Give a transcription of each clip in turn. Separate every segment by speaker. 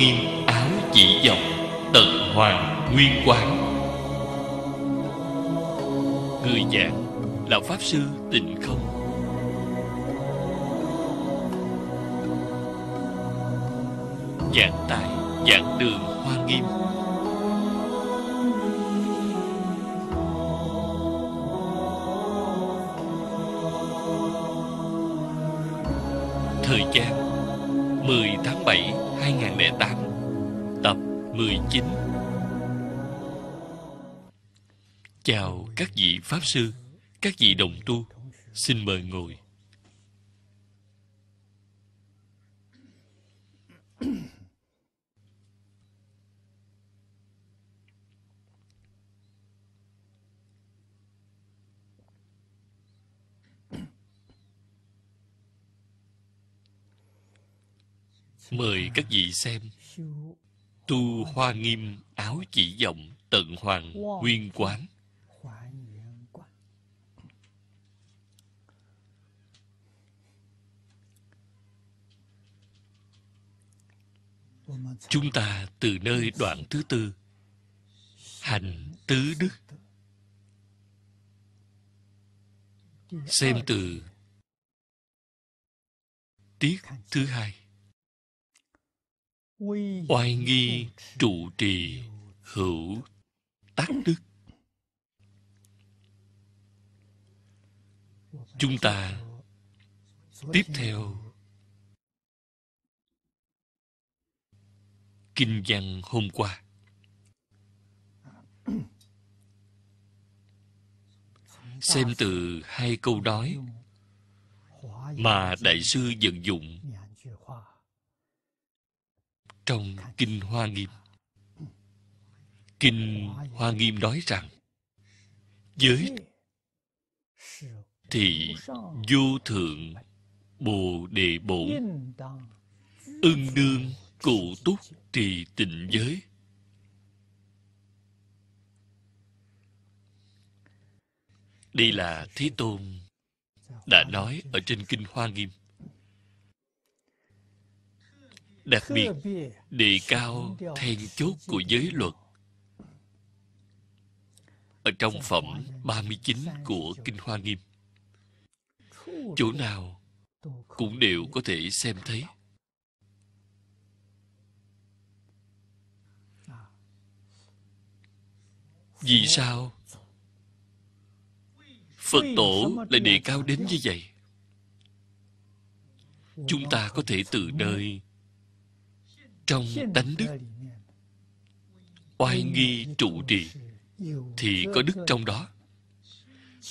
Speaker 1: nghiêm áo chỉ dòng tận hoàng nguyên quán người giảng là pháp sư tịnh không giảng tại giảng đường hoa nghiêm thời gian 10 tháng 7 2008 Tập 19 Chào các vị Pháp Sư, các vị đồng tu Xin mời ngồi mời các vị xem tu hoa nghiêm áo chỉ vọng tận hoàng nguyên quán chúng ta từ nơi đoạn thứ tư hành tứ đức
Speaker 2: xem từ tiết thứ hai
Speaker 3: oai
Speaker 1: nghi trụ trì hữu tác đức
Speaker 4: chúng ta tiếp theo
Speaker 1: kinh văn hôm qua xem từ hai câu nói mà đại sư vận dụng trong Kinh Hoa Nghiêm. Kinh Hoa Nghiêm nói rằng Giới thì vô thượng Bồ Đề Bổn
Speaker 3: Ưng đương
Speaker 1: cụ túc trì tịnh giới Đây là Thế Tôn đã nói ở trên Kinh Hoa Nghiêm. đặc biệt đề cao then chốt của giới luật ở trong phẩm 39 của Kinh Hoa Nghiêm.
Speaker 4: Chỗ nào
Speaker 1: cũng đều có thể xem thấy. Vì sao
Speaker 3: Phật tổ lại đề cao đến như
Speaker 1: vậy? Chúng ta có thể từ nơi trong tánh đức oai nghi trụ trì thì có đức trong đó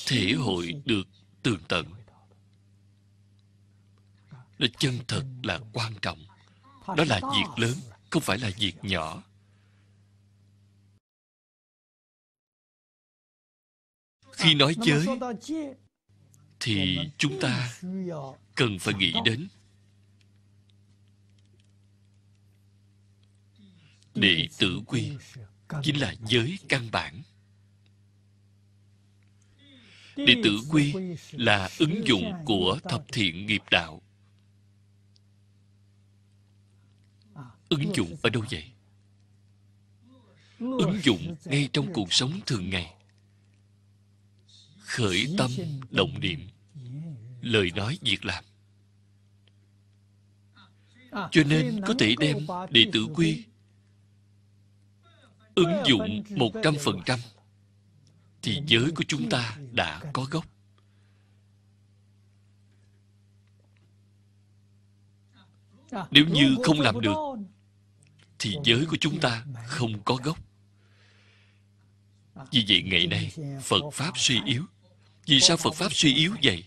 Speaker 1: thể hội được tường tận nó chân thật là quan trọng
Speaker 4: đó là việc
Speaker 1: lớn không phải
Speaker 2: là việc nhỏ khi à, nói giới thì chúng ta
Speaker 3: cần phải nghĩ đến
Speaker 1: đệ tử quy chính là giới căn bản
Speaker 4: đệ tử quy là ứng dụng của thập
Speaker 1: thiện nghiệp đạo ứng dụng ở đâu vậy
Speaker 3: ứng dụng ngay trong cuộc
Speaker 1: sống thường ngày khởi tâm động niệm lời nói việc làm
Speaker 4: cho nên có thể đem đệ tử quy ứng dụng 100%
Speaker 1: thì giới của chúng ta đã có gốc.
Speaker 3: À, Nếu như không làm được
Speaker 1: thì giới của chúng ta không có gốc. Vì vậy ngày nay Phật Pháp suy yếu. Vì sao Phật Pháp suy yếu vậy?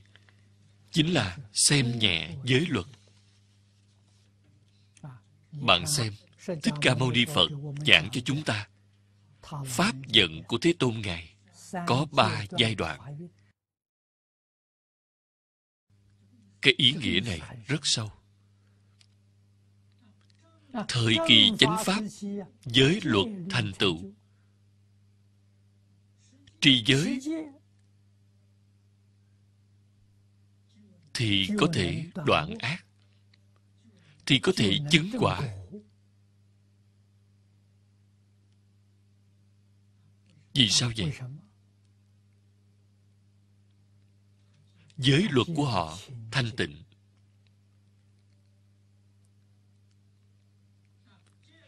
Speaker 1: Chính là xem nhẹ giới luật.
Speaker 4: Bạn xem, Thích Ca Mâu Ni Phật giảng
Speaker 1: cho chúng ta Pháp giận của Thế Tôn Ngài
Speaker 3: có ba giai đoạn.
Speaker 2: Cái ý nghĩa này rất sâu.
Speaker 3: À, Thời kỳ chánh Pháp,
Speaker 1: giới luật thành tựu, tri giới thì có thể đoạn ác thì có thể chứng quả Vì sao vậy? Giới luật của họ thanh tịnh.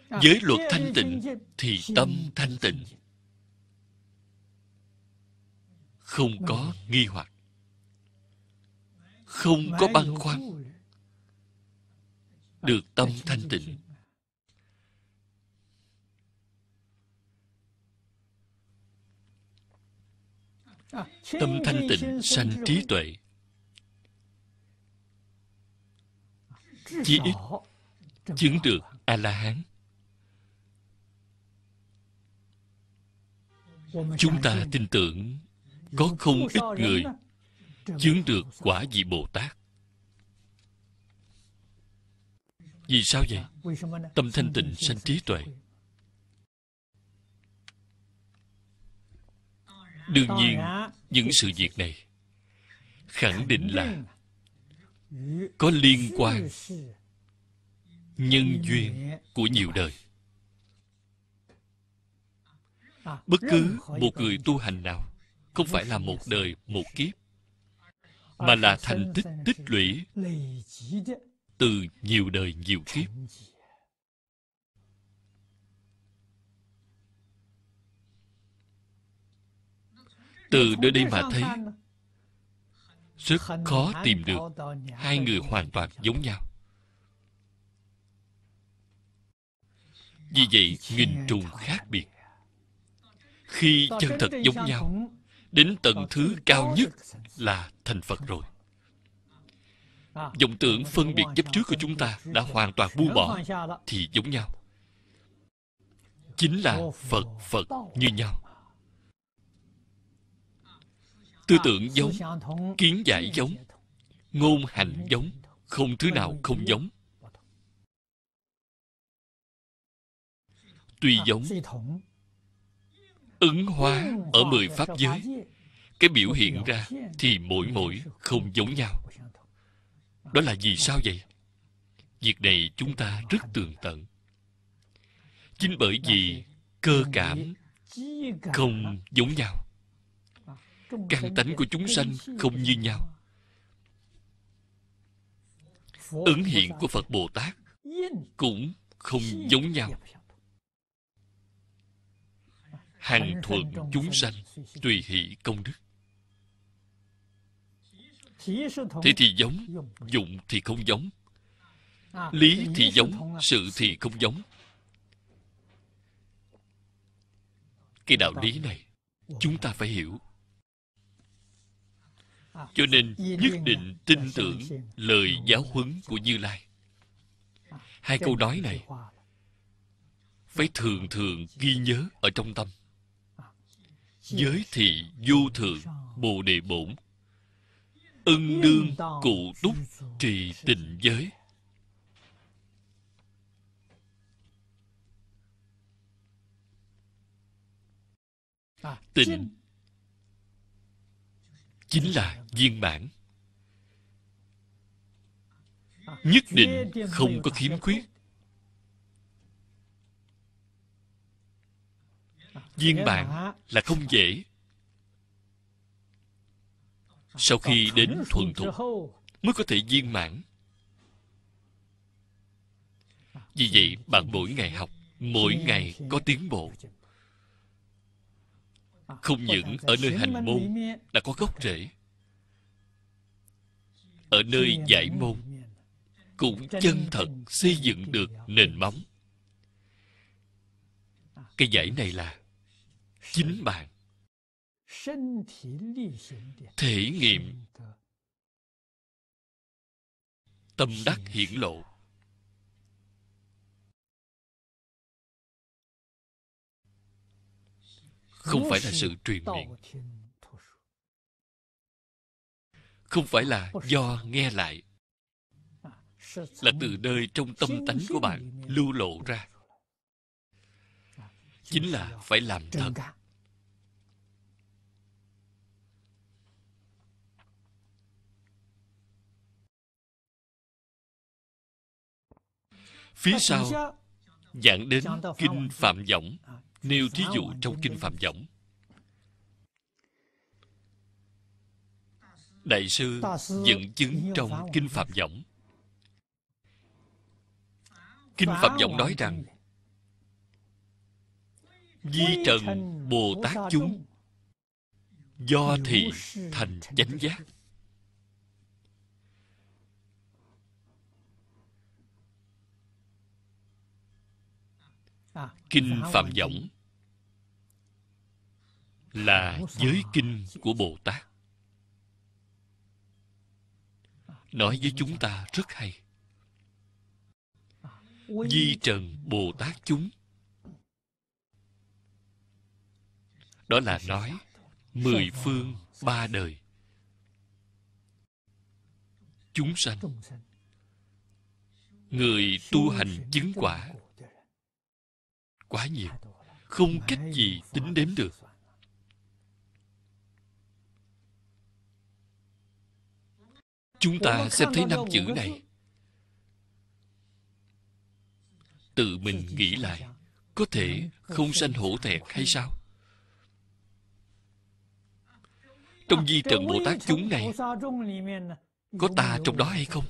Speaker 2: À, Giới luật thanh tịnh thì tâm
Speaker 1: thanh tịnh. Không có vâng. nghi hoặc.
Speaker 3: Không có vâng, băn khoăn.
Speaker 1: Được tâm vâng, thanh tịnh
Speaker 4: tâm thanh tịnh sanh trí tuệ chí ít
Speaker 1: chứng được a la hán chúng ta tin tưởng có không ít người chứng được quả vị bồ tát vì sao vậy tâm thanh tịnh sanh trí tuệ đương nhiên những sự việc này khẳng định là
Speaker 3: có liên quan
Speaker 1: nhân duyên của nhiều đời
Speaker 3: bất cứ một người
Speaker 1: tu hành nào không phải là một đời một kiếp mà là thành tích tích lũy từ nhiều đời nhiều kiếp
Speaker 4: từ nơi đây mà thấy
Speaker 3: rất
Speaker 1: khó tìm được hai người hoàn toàn giống nhau vì vậy nghìn trùng khác biệt khi chân thật giống nhau đến tận thứ cao nhất là thành phật rồi vọng tưởng phân biệt chấp trước của chúng ta đã hoàn toàn buông bỏ thì giống nhau chính là phật phật như nhau tư tưởng giống kiến giải giống ngôn hành giống không thứ nào không giống tuy giống ứng hóa ở mười pháp giới cái biểu hiện ra thì mỗi mỗi không giống nhau đó là vì sao vậy việc này chúng ta rất tường tận chính bởi vì cơ cảm không giống nhau
Speaker 3: căn tánh của chúng sanh không như nhau ứng hiện của phật
Speaker 1: bồ tát cũng không giống nhau hằng thuận chúng sanh tùy hỷ công đức
Speaker 3: thế thì giống
Speaker 1: dụng thì không giống lý thì giống sự thì không giống cái đạo lý này chúng ta phải hiểu
Speaker 3: cho nên nhất định tin tưởng
Speaker 1: lời giáo huấn của như lai
Speaker 3: hai câu nói này
Speaker 1: phải thường thường ghi nhớ ở trong tâm giới thị vô thượng bồ đề bổn
Speaker 3: ân đương cụ
Speaker 1: túc
Speaker 4: trì tình giới tình
Speaker 1: chính là viên bản
Speaker 4: nhất định không có khiếm khuyết
Speaker 3: viên bản
Speaker 1: là không dễ sau khi đến thuần thục mới có thể viên mãn vì vậy bạn mỗi ngày học mỗi ngày có tiến bộ không những ở nơi hành môn đã có gốc rễ ở nơi giải môn cũng chân thật xây dựng được nền móng à. cái giải này là chính bạn thể nghiệm
Speaker 2: tâm đắc hiển lộ không phải là sự truyền miệng không phải là do nghe lại
Speaker 1: à, là từ nơi trong tâm tánh của bạn lưu lộ ra à, chính là phải làm thật
Speaker 2: phía sau giảng đến kinh
Speaker 1: phạm võng à, nêu thí dụ trong kinh phạm võng đại sư dẫn chứng trong kinh phạm võng
Speaker 3: kinh phạm võng nói rằng
Speaker 1: di trần bồ tát chúng do thị thành chánh giác
Speaker 4: Kinh Phạm
Speaker 1: Võng là giới kinh của Bồ Tát. Nói với chúng ta rất hay. Di trần Bồ Tát chúng. Đó là nói mười phương ba đời. Chúng sanh Người tu hành chứng quả quá nhiều không cách gì tính đếm được chúng ta xem thấy năm chữ này tự mình nghĩ lại có thể không sanh hổ thẹn hay sao trong di trần bồ tát chúng này
Speaker 3: có ta trong đó
Speaker 1: hay không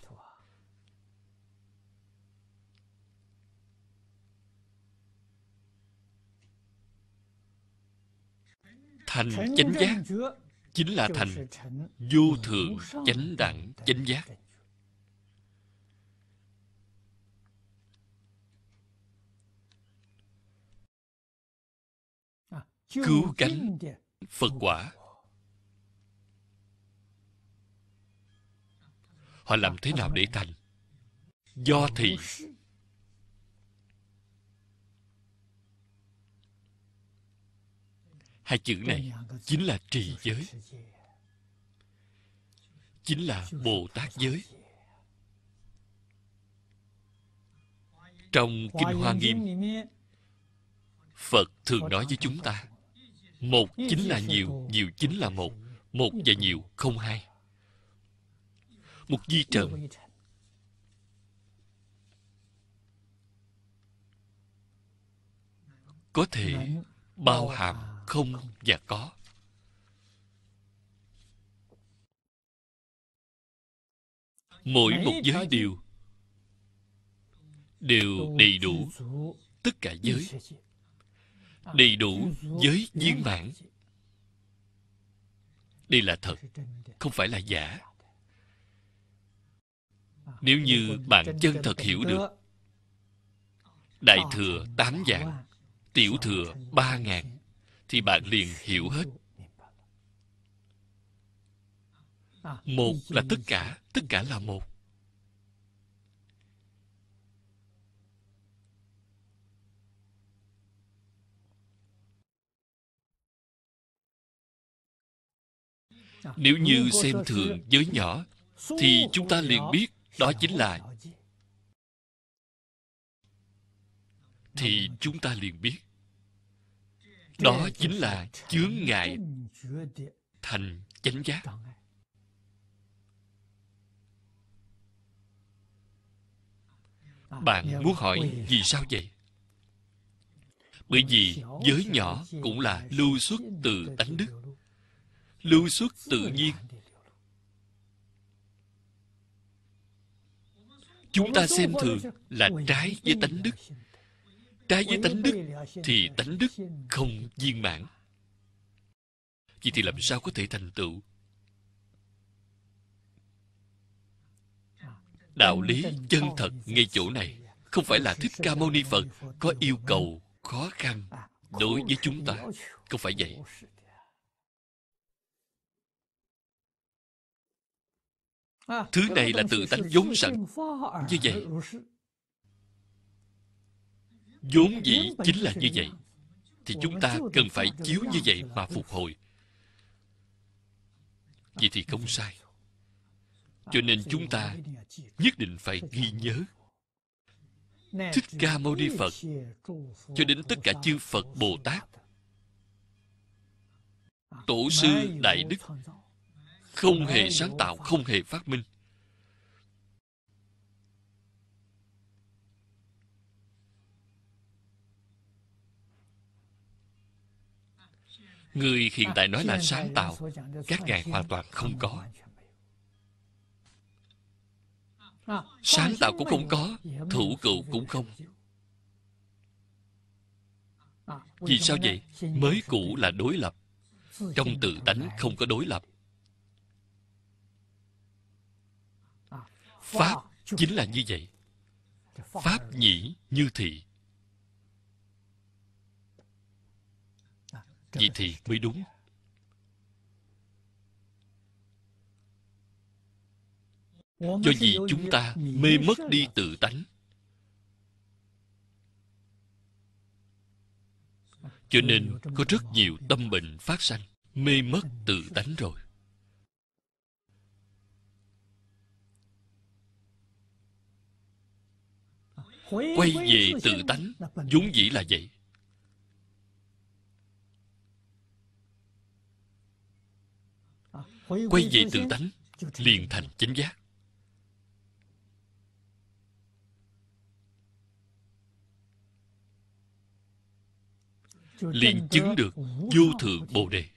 Speaker 4: thành chánh giác
Speaker 3: chính là thành vô thượng chánh
Speaker 1: đẳng chánh giác
Speaker 2: cứu cánh phật quả
Speaker 1: họ làm thế nào để thành do thị hai chữ này chính là trì giới chính là bồ tát giới trong kinh hoa nghiêm phật thường nói với chúng ta một chính là nhiều nhiều chính là một một và nhiều không hai một di trần có thể bao hàm không và có mỗi một giới đều đều đầy đủ tất cả giới à, đầy đủ giới viên mãn đây là thật không phải là giả à, nếu như bạn chân thật hiểu được đại ờ, thừa tám dạng tiểu thừa ba ngàn thì bạn liền hiểu hết
Speaker 4: một là tất
Speaker 1: cả tất cả là một
Speaker 2: nếu như xem thường giới nhỏ thì chúng ta liền biết
Speaker 1: đó chính là thì chúng ta liền biết đó chính là chướng ngại thành
Speaker 3: chánh giác bạn muốn hỏi vì sao
Speaker 1: vậy bởi vì giới nhỏ cũng là lưu xuất từ tánh đức lưu xuất tự nhiên chúng ta xem thường là trái với tánh đức
Speaker 3: trái với tánh đức thì
Speaker 1: tánh đức không viên mãn vậy thì làm sao có thể thành tựu đạo lý chân thật ngay chỗ này không phải là thích ca mâu ni phật có yêu cầu
Speaker 3: khó khăn
Speaker 1: đối với chúng ta không phải vậy
Speaker 3: thứ này là tự tánh vốn sẵn như vậy
Speaker 2: vốn
Speaker 1: dĩ chính là như vậy
Speaker 3: thì chúng ta cần phải chiếu như vậy mà phục
Speaker 1: hồi vậy thì không sai
Speaker 3: cho nên chúng ta à, nhất định phải ghi nhớ à? thích ca mâu ni phật cho đến
Speaker 1: tất cả chư phật bồ tát tổ à, sư đại đức không hề sáng tạo không hề phát minh
Speaker 4: người hiện tại nói là sáng tạo các ngài hoàn toàn không có
Speaker 3: sáng tạo cũng không có thủ cựu cũng không vì sao vậy mới cũ là đối lập trong
Speaker 1: tự tánh không có đối lập pháp chính là như vậy pháp nhĩ như thị vậy thì mới đúng
Speaker 3: do vì chúng ta mê mất đi
Speaker 1: tự tánh cho nên có rất nhiều tâm bệnh phát sanh mê mất tự tánh rồi
Speaker 4: à, quay về tự tánh vốn dĩ
Speaker 1: là vậy quay về tự tánh liền thành chánh giác
Speaker 3: liền chứng được vô thượng bồ
Speaker 1: đề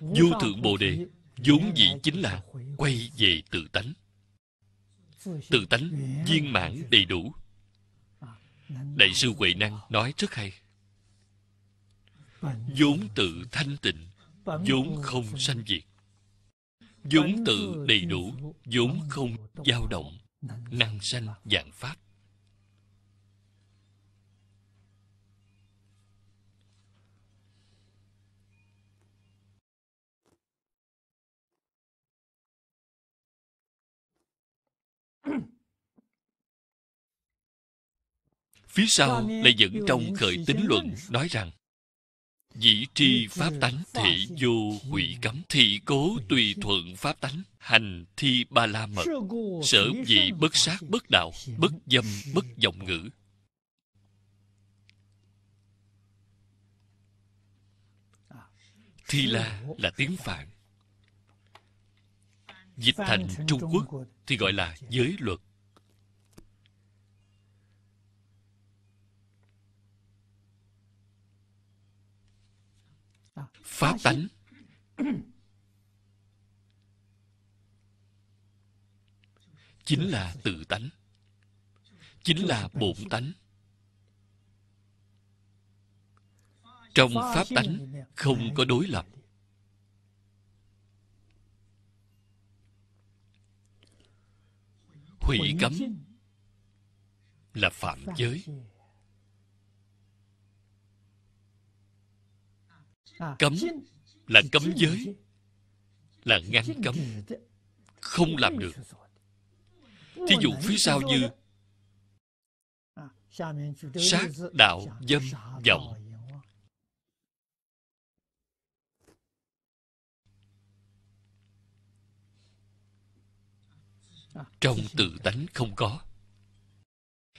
Speaker 4: vô thượng bồ
Speaker 1: đề vốn dĩ chính là quay về tự tánh tự tánh viên mãn đầy đủ Đại sư Huệ Năng nói rất hay vốn tự thanh tịnh vốn không sanh diệt vốn tự đầy đủ vốn không dao động năng sanh dạng pháp
Speaker 2: phía sau lại dẫn trong khởi tính luận nói rằng dĩ tri pháp tánh thị
Speaker 1: vô hủy cấm thị cố tùy thuận pháp tánh hành thi ba la mật sở dị bất sát bất đạo bất dâm bất vọng ngữ
Speaker 3: à, thi la
Speaker 1: là tiếng phạn dịch thành trung quốc thì gọi là giới luật pháp tánh chính là tự tánh chính là bổn tánh trong pháp tánh không có đối lập hủy cấm là phạm giới À, cấm là cấm giới là ngăn cấm không làm được
Speaker 3: thí dụ phía sau như à,
Speaker 1: sát đạo dâm vọng à, trong tự tánh không có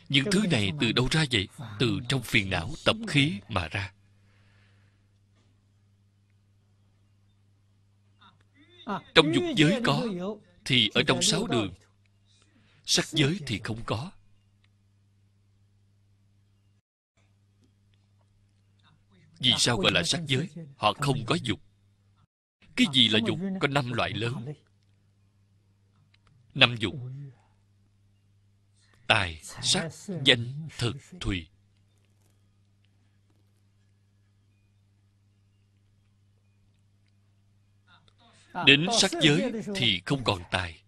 Speaker 1: những thứ này từ đâu ra vậy từ trong phiền não tập khí mà ra
Speaker 3: À, trong dục giới có Thì ở trong sáu đường
Speaker 1: Sắc giới thì không có Vì à, sao gọi là sắc giới Họ không có dục à, Cái gì là dục Có năm loại lớn Năm dục Tài, sắc, danh, thực, thùy
Speaker 2: À, đến sắc giới thì
Speaker 1: không còn tài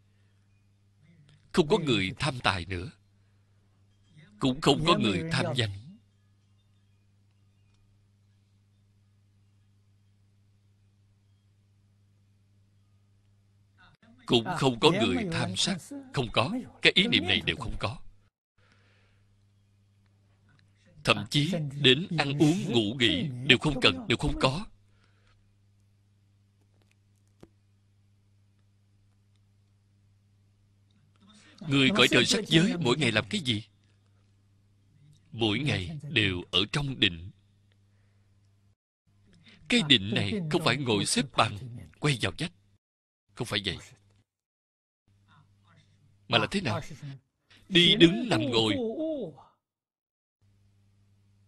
Speaker 1: Không có người tham tài nữa Cũng không có người tham danh Cũng à, không có người tham sắc Không có Cái ý niệm à, này đều không có Thậm chí đến ăn uống ngủ nghỉ Đều không cần, đều không có Người cõi trời sắc giới mỗi ngày làm cái gì? Mỗi ngày đều ở trong định Cái định này không phải ngồi xếp bằng Quay vào vách Không phải vậy Mà là thế nào? Đi đứng nằm ngồi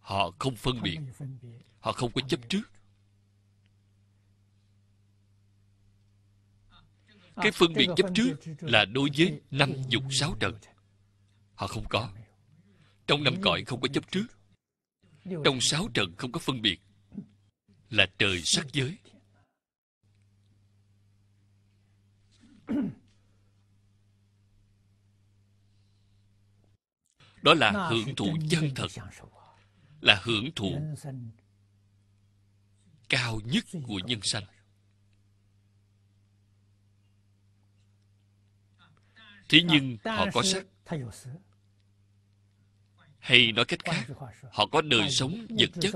Speaker 1: Họ không phân biệt Họ không có chấp trước À, cái phân biệt chấp trước là đối với năm dục sáu trần họ không có trong năm cõi không có chấp trước trong sáu trần không có phân biệt là trời sắc giới đó là hưởng thụ chân thật là hưởng thụ cao nhất của nhân sanh thế nhưng họ có sắc hay nói cách khác họ có đời sống vật chất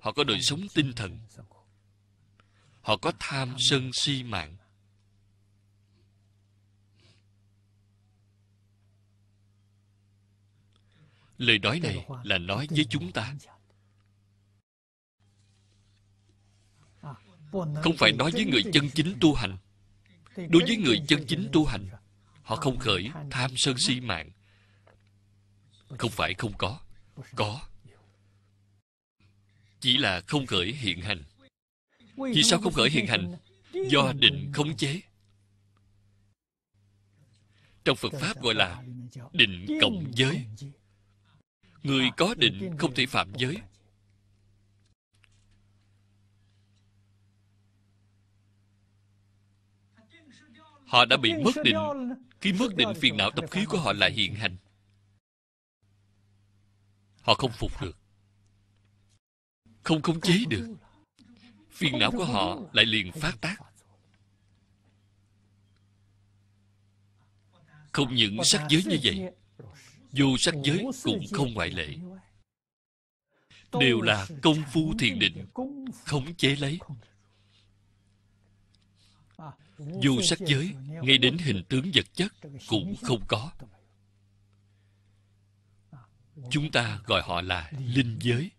Speaker 1: họ có đời sống tinh thần họ có tham sân si mạng lời nói này là nói với chúng ta
Speaker 3: không phải nói với người chân
Speaker 1: chính tu hành
Speaker 3: đối với người
Speaker 1: chân chính tu hành họ không khởi tham sân si mạng không phải không có có chỉ là không khởi hiện hành vì sao không khởi hiện hành do định khống chế trong phật pháp gọi là định cộng giới người có định không thể phạm giới họ đã bị mất định khi mất định phiền não tập khí của họ lại hiện hành Họ không phục được Không khống chế được Phiền não của họ lại liền phát tác Không những sắc giới như vậy dù sắc giới cũng không ngoại lệ
Speaker 3: Đều là công phu thiền định Khống chế lấy Vô sắc giới Ngay đến hình tướng vật chất Cũng không có Chúng ta
Speaker 1: gọi họ là linh giới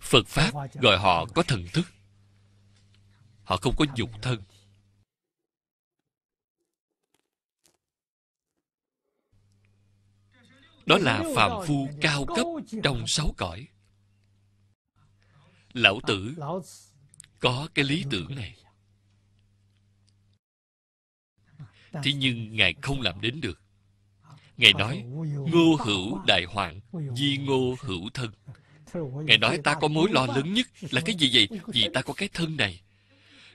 Speaker 1: Phật Pháp gọi họ có thần thức Họ không có dục thân
Speaker 2: Đó là phàm phu cao cấp trong sáu
Speaker 1: cõi lão tử có cái lý tưởng này thế nhưng ngài không làm đến được ngài nói ngô hữu đại hoạn di ngô hữu thân
Speaker 3: ngài nói ta có mối lo lớn
Speaker 1: nhất là cái gì vậy vì ta có cái thân này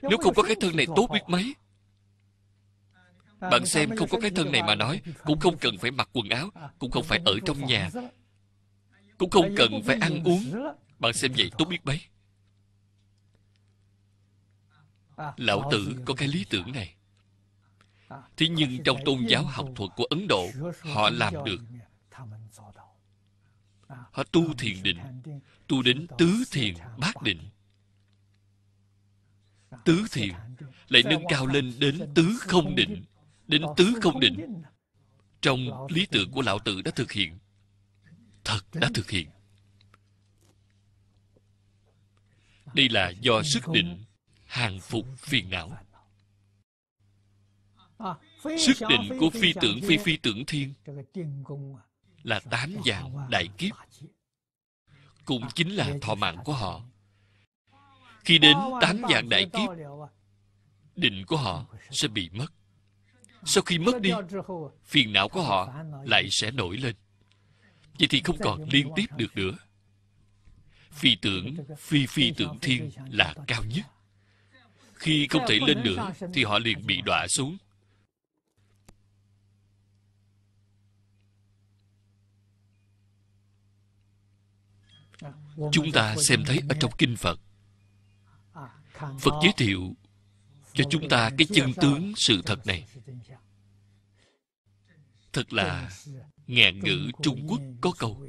Speaker 3: nếu không có cái thân này tốt biết mấy bạn xem không có cái thân này mà
Speaker 1: nói cũng không cần phải mặc quần áo cũng không phải ở trong nhà cũng không cần phải ăn uống bạn xem vậy tốt biết bấy
Speaker 3: Lão tử có cái
Speaker 1: lý tưởng này
Speaker 3: Thế nhưng trong tôn giáo học thuật của Ấn Độ Họ làm được Họ
Speaker 1: tu thiền định Tu đến tứ thiền bát định Tứ thiền Lại nâng cao lên đến tứ không định Đến tứ không định Trong lý tưởng của Lão Tử đã thực hiện Thật đã thực hiện đây là do sức định hàng phục phiền não
Speaker 3: à, sức định của phi tưởng phi phi tưởng thiên là tám dạng đại
Speaker 1: kiếp cũng chính là thọ mạng của họ khi đến tám dạng đại kiếp định của họ sẽ bị mất sau khi mất đi phiền não của họ lại sẽ nổi lên vậy thì không còn liên tiếp được nữa phi tưởng phi phi tưởng thiên là cao nhất khi không thể lên nữa thì họ liền bị đọa xuống
Speaker 3: chúng ta xem thấy ở
Speaker 1: trong kinh phật
Speaker 3: phật giới thiệu
Speaker 1: cho chúng ta cái chân tướng sự thật này thật là ngàn ngữ trung quốc có câu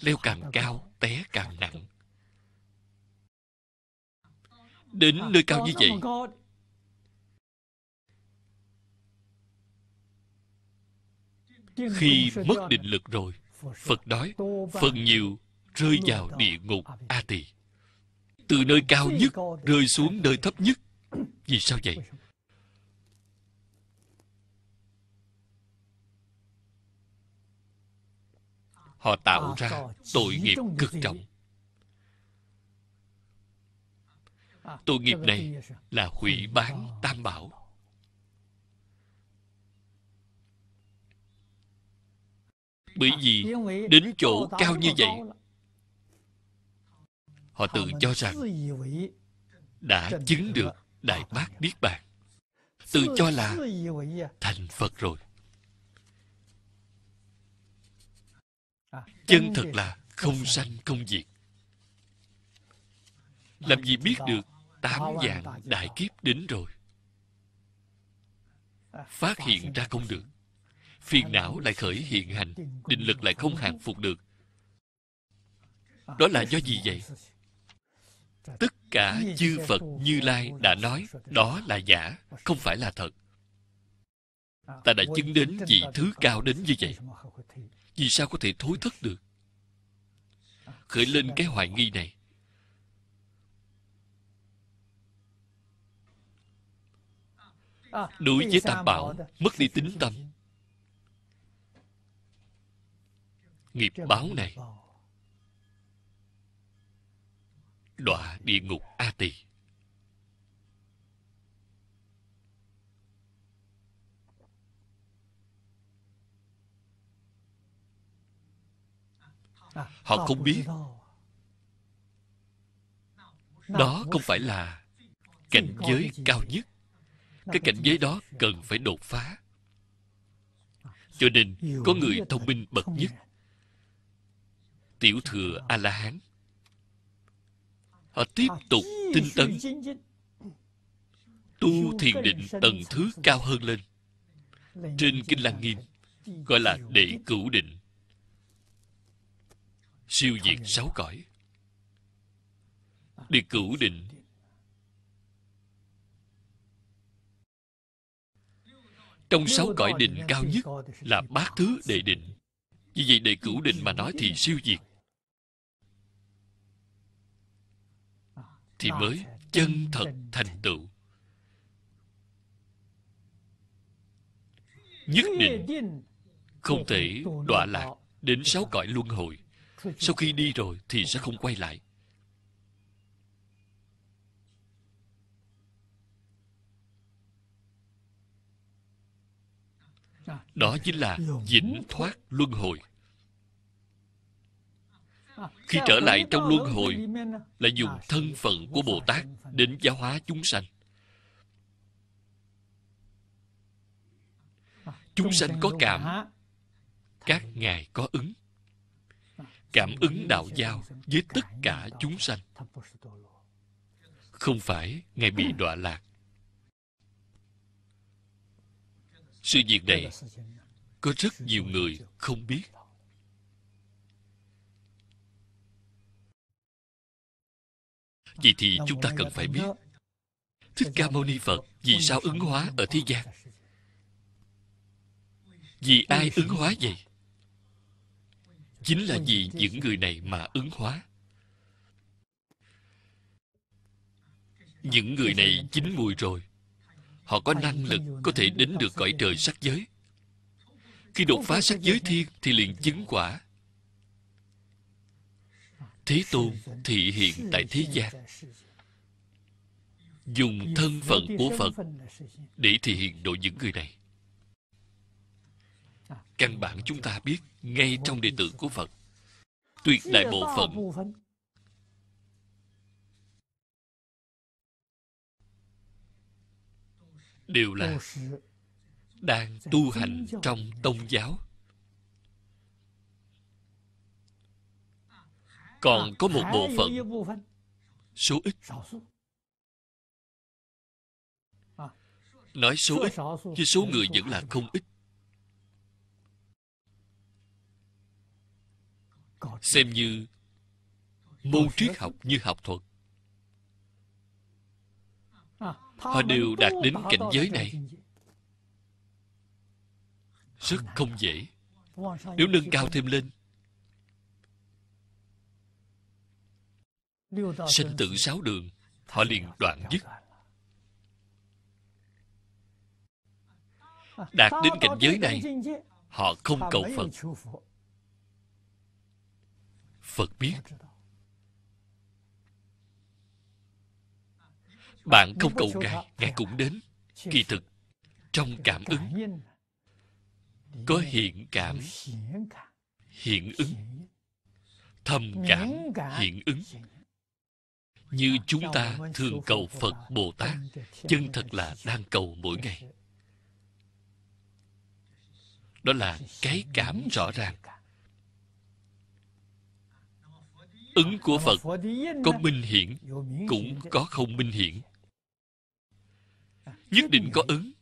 Speaker 1: leo càng cao té càng
Speaker 2: nặng đến nơi cao như vậy
Speaker 3: khi mất định
Speaker 1: lực rồi phật đói phần nhiều rơi vào địa ngục a tỳ từ nơi cao nhất rơi xuống nơi thấp nhất vì sao vậy họ tạo ờ, ra à, tội nghiệp cực trọng
Speaker 3: tội nghiệp này là hủy bán tam bảo
Speaker 1: bởi à, vì đến chỗ cao như vậy họ tự cho rằng đã chứng được đại ờ. bác biết bàn tự cho là thành phật rồi
Speaker 3: À. chân thật
Speaker 1: là không sanh không diệt làm gì biết được
Speaker 3: tám dạng đại
Speaker 1: kiếp đến rồi
Speaker 3: à, phát hiện ra
Speaker 1: không được phiền não lại khởi hiện hành định lực lại không hàng phục được à, đó là do gì vậy tất cả chư phật như lai đã nói đó là giả không phải là thật
Speaker 4: ta đã chứng đến vị thứ cao đến như vậy
Speaker 1: vì sao có thể thối thất được Khởi lên cái hoài nghi này
Speaker 3: Đối với tam bảo
Speaker 1: Mất đi tính tâm Nghiệp báo này Đọa địa ngục A Tỳ họ không biết đó không phải là cảnh giới cao nhất cái cảnh giới đó cần phải đột phá cho nên có người thông minh bậc nhất tiểu thừa a la hán họ tiếp tục tinh tấn tu thiền định tầng thứ cao hơn lên trên kinh lăng nghiêm gọi là đệ cửu định siêu diệt sáu cõi đi cửu định trong sáu cõi định cao nhất là bát thứ đề định vì vậy đề cửu định mà nói thì siêu diệt thì mới chân thật thành tựu nhất định không thể đọa lạc đến sáu cõi luân hồi sau khi đi rồi thì sẽ không quay lại
Speaker 4: Đó chính là vĩnh thoát luân hồi Khi trở lại trong luân hồi Là dùng thân phận của Bồ Tát
Speaker 1: Đến giáo hóa chúng sanh Chúng sanh có cảm Các ngài có ứng cảm ứng đạo giao với tất cả chúng sanh không phải ngài bị đọa lạc sự việc này
Speaker 2: có rất nhiều người không biết vậy thì chúng ta cần phải biết thích ca mâu ni phật vì sao ứng hóa ở thế gian
Speaker 1: vì ai ứng hóa vậy chính là vì những người này mà ứng hóa những người này chín mùi rồi họ có năng lực có thể đến được cõi trời sắc giới khi đột phá sắc giới thiên thì liền chứng quả thế tôn thị hiện tại thế gian dùng thân phận của phật để thị hiện độ những người này căn bản chúng ta biết ngay trong đệ tử của phật tuyệt đại bộ
Speaker 3: phận
Speaker 4: đều là đang tu hành trong
Speaker 1: tôn giáo còn có một bộ phận số ít à. nói số ít chứ số người vẫn là không ít xem như môn triết học như học thuật
Speaker 3: họ đều đạt đến cảnh giới này
Speaker 1: rất không dễ
Speaker 3: nếu nâng cao thêm lên sinh
Speaker 1: tử sáu đường họ liền đoạn dứt
Speaker 3: đạt đến cảnh giới này họ không cầu phật
Speaker 1: Phật biết Bạn không cầu Ngài Ngài cũng đến Kỳ thực Trong cảm ứng Có hiện cảm Hiện ứng Thâm cảm Hiện ứng Như chúng ta thường cầu Phật Bồ Tát
Speaker 3: Chân thật là đang cầu mỗi ngày
Speaker 1: Đó là cái cảm rõ ràng ứng của phật có minh hiển cũng có không minh hiển
Speaker 2: nhất định có ứng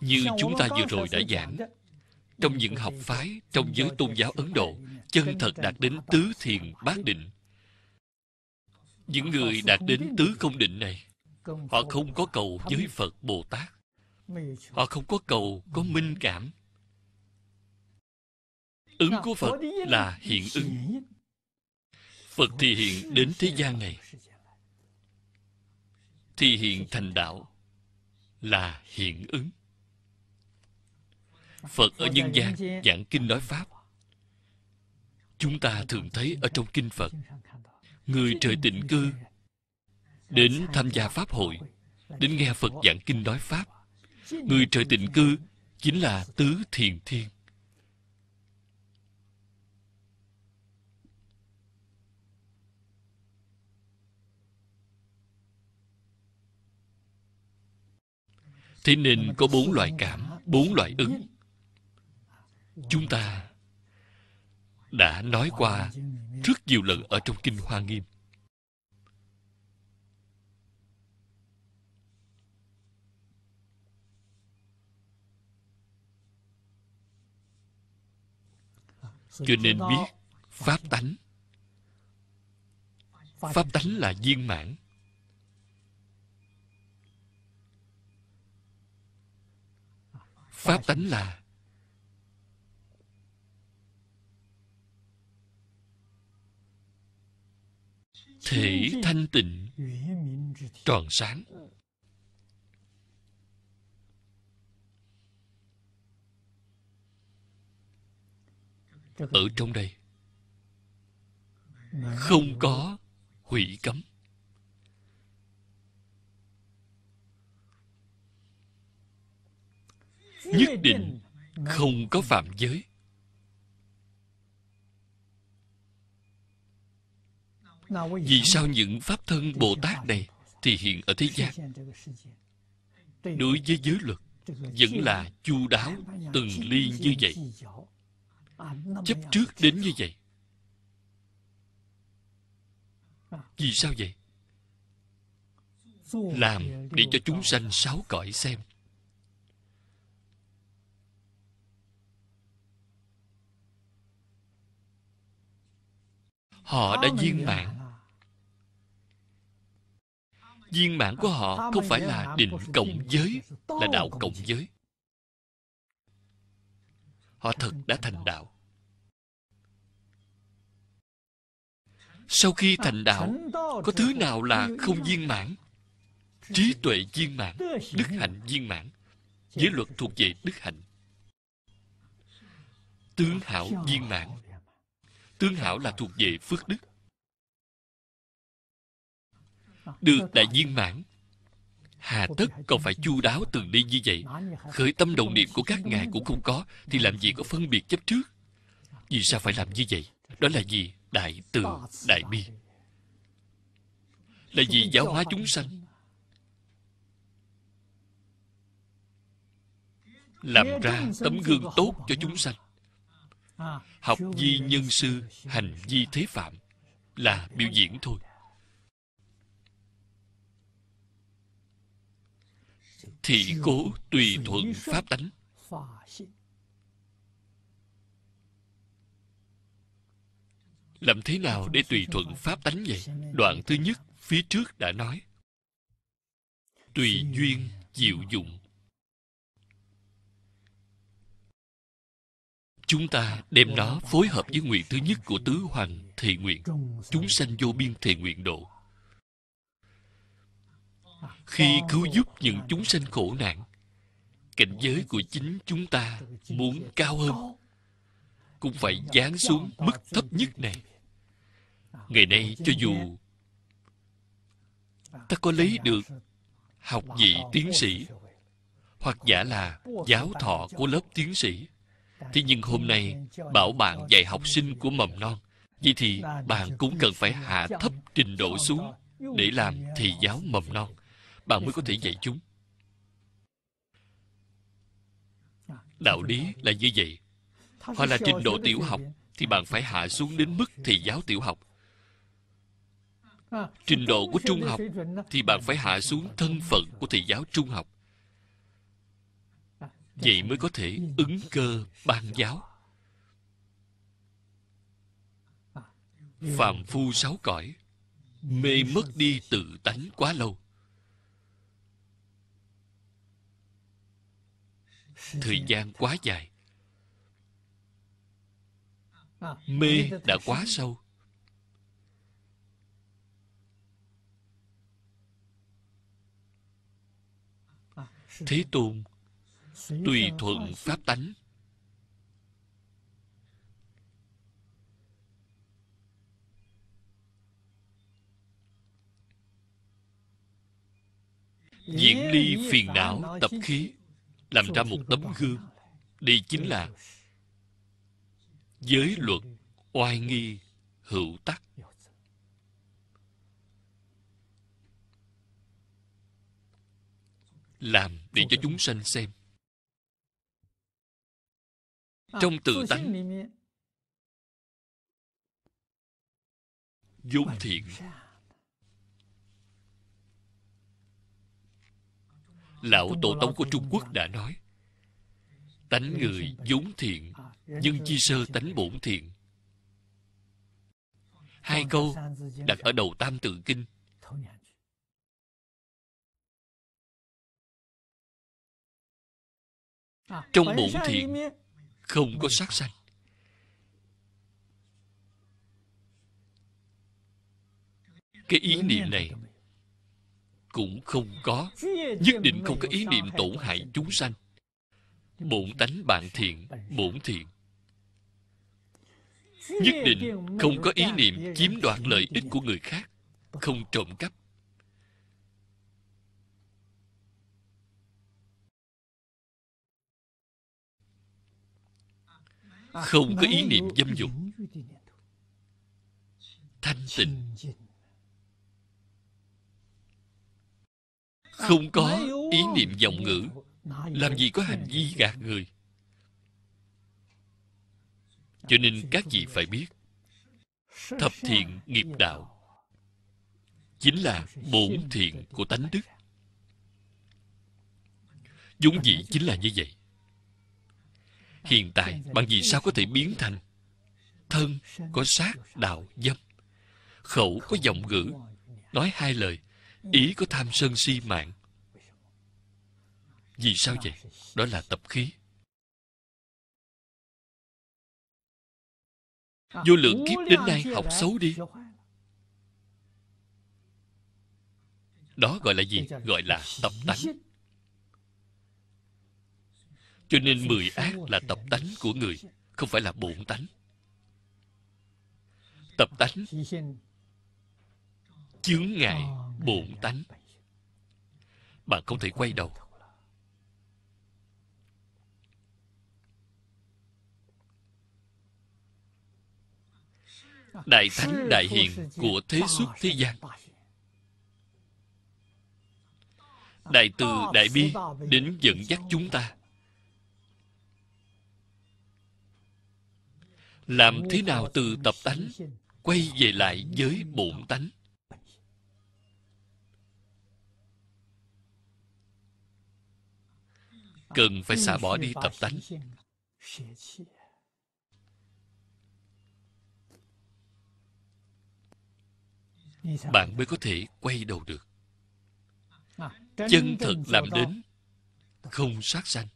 Speaker 2: như chúng ta vừa rồi đã giảng trong những
Speaker 1: học phái trong giới tôn giáo ấn độ chân thật đạt đến tứ thiền bát định những người đạt đến tứ không định này họ không có cầu với phật bồ tát họ không có cầu có minh cảm Ứng của Phật là hiện ứng Phật thì hiện đến thế gian này Thì hiện thành đạo Là hiện ứng Phật ở nhân gian giảng kinh nói Pháp Chúng ta thường thấy ở trong kinh Phật Người trời tịnh cư Đến tham gia Pháp hội Đến nghe Phật giảng kinh nói Pháp Người trời tịnh cư Chính là tứ thiền thiên thế nên có bốn loại cảm bốn loại ứng chúng ta đã nói qua rất nhiều lần ở trong kinh hoa nghiêm
Speaker 4: cho nên biết
Speaker 1: pháp tánh pháp tánh là viên mãn
Speaker 2: Pháp tánh là
Speaker 4: Thể thanh tịnh Tròn sáng
Speaker 1: Ở trong đây
Speaker 4: Không có
Speaker 1: hủy cấm nhất định không có phạm giới vì sao những pháp thân bồ tát này thì hiện ở thế gian đối với giới luật vẫn là chu đáo từng ly như vậy chấp trước đến như vậy vì sao vậy
Speaker 3: làm để cho
Speaker 1: chúng sanh sáu cõi xem họ đã viên mãn viên mãn của họ không phải là định cộng giới là đạo cộng
Speaker 2: giới họ thật đã thành đạo sau khi
Speaker 1: thành đạo có thứ nào là không viên mãn trí tuệ viên mãn đức hạnh viên mãn giới luật thuộc về đức hạnh tướng hảo viên mãn Tướng hảo là thuộc về phước đức Được đại viên mãn Hà tất còn phải chu đáo từng đi như vậy Khởi tâm đầu niệm của các ngài cũng không có Thì làm gì có phân biệt chấp trước Vì sao phải làm như vậy Đó là gì? Đại từ, đại bi Là gì giáo hóa chúng sanh Làm ra tấm gương tốt cho chúng sanh
Speaker 3: À, học di nhân
Speaker 1: sư hành di thế phạm là biểu diễn thôi thị cố tùy thuận pháp tánh làm thế nào để tùy thuận pháp tánh vậy đoạn thứ nhất phía trước đã nói tùy duyên diệu dụng chúng ta đem nó phối hợp với nguyện thứ nhất của tứ hoàng thệ nguyện chúng sanh vô biên thệ nguyện độ khi cứu giúp những chúng sanh khổ nạn cảnh giới của chính chúng ta muốn cao hơn cũng phải dán xuống
Speaker 4: mức thấp nhất
Speaker 1: này ngày nay cho dù ta có lấy được học vị tiến sĩ hoặc giả là giáo thọ của lớp tiến sĩ thế nhưng hôm nay bảo bạn dạy học sinh của mầm non vậy thì bạn cũng cần phải hạ thấp trình độ xuống để làm thầy giáo mầm non bạn mới có thể dạy chúng đạo lý là như vậy
Speaker 3: hoặc là trình độ tiểu học
Speaker 1: thì bạn phải hạ xuống đến mức thầy giáo tiểu học
Speaker 3: trình độ của trung học
Speaker 1: thì bạn phải hạ xuống thân phận của thầy giáo trung học vậy mới có thể ứng cơ ban giáo phàm phu sáu cõi mê mất đi tự tánh quá lâu thời gian quá dài
Speaker 4: mê đã quá sâu
Speaker 1: thế tôn tùy thuận pháp tánh
Speaker 4: diễn ly
Speaker 1: phiền não tập khí làm ra một tấm gương đây chính là giới luật oai nghi hữu tắc
Speaker 2: làm để cho chúng sanh xem trong tự tánh vốn thiện
Speaker 1: lão tổ tông của trung quốc đã nói tánh người vốn thiện
Speaker 3: nhưng chi
Speaker 2: sơ tánh bổn thiện
Speaker 3: hai câu đặt
Speaker 2: ở đầu tam tự kinh à, trong bổn thiện không có sát sanh
Speaker 1: cái ý niệm này cũng không có nhất định không có ý niệm tổn hại chúng sanh bổn tánh bạn thiện bổn thiện
Speaker 4: nhất định không có ý niệm chiếm đoạt lợi ích của
Speaker 1: người
Speaker 2: khác không trộm cắp
Speaker 3: À, không có ý niệm dâm dục
Speaker 2: thanh tịnh
Speaker 1: không có ý niệm dòng ngữ làm gì có hành vi gạt người cho nên các vị phải biết
Speaker 2: thập thiện nghiệp
Speaker 1: đạo chính là bổn thiện của tánh đức vốn dĩ chính là như vậy hiện tại bằng gì sao có thể biến thành thân có sát đạo dâm khẩu có giọng ngữ nói hai lời ý có tham sân si mạng
Speaker 2: vì sao vậy đó là tập khí vô lượng kiếp đến nay học xấu đi
Speaker 1: đó gọi là gì gọi là tập tánh cho nên mười ác là tập tánh của người không phải là bổn tánh tập tánh chướng ngại bổn tánh bạn không thể quay đầu
Speaker 4: đại thánh đại hiền của thế xuất thế
Speaker 1: gian đại từ đại bi đến dẫn dắt chúng ta làm thế nào từ tập tánh quay về lại với bổn tánh
Speaker 3: cần phải xả bỏ đi tập tánh
Speaker 1: bạn mới có thể quay đầu được
Speaker 4: chân thật làm đến
Speaker 1: không sát sanh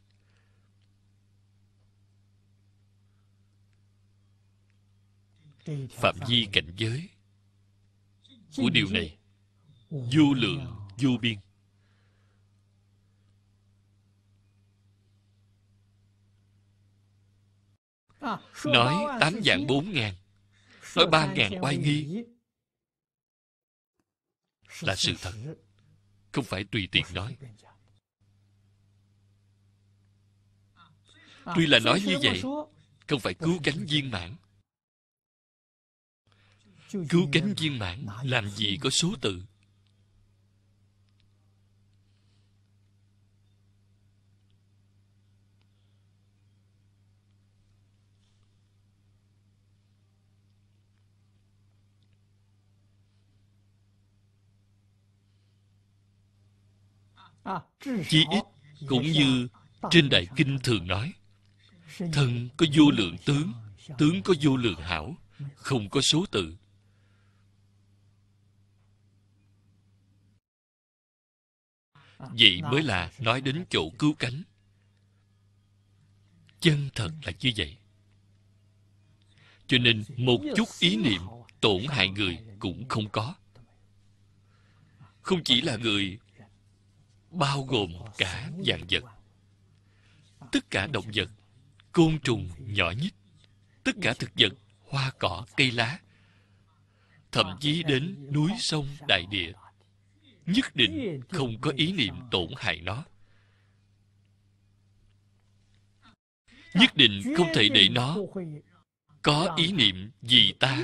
Speaker 1: phạm vi cảnh giới của điều này vô lượng vô biên
Speaker 3: nói tám vạn bốn ngàn nói ba ngàn oai nghi là sự
Speaker 1: thật không phải tùy tiện nói
Speaker 4: tuy là nói như vậy
Speaker 1: không phải cứu cánh viên mãn Cứu cánh viên mãn Làm gì có số tự
Speaker 3: Chỉ ít cũng như
Speaker 1: trên Đại Kinh thường nói Thân có vô lượng tướng Tướng có vô lượng hảo Không có số tự vậy à, mới là nói đến chỗ cứu cánh chân thật là như vậy cho nên một chút ý niệm tổn hại người cũng không có không chỉ là người bao gồm cả vạn vật tất cả động vật côn trùng nhỏ nhất tất cả thực vật hoa cỏ cây lá thậm chí đến núi sông đại địa nhất định không có ý niệm tổn hại nó nhất định không thể để nó có ý niệm gì ta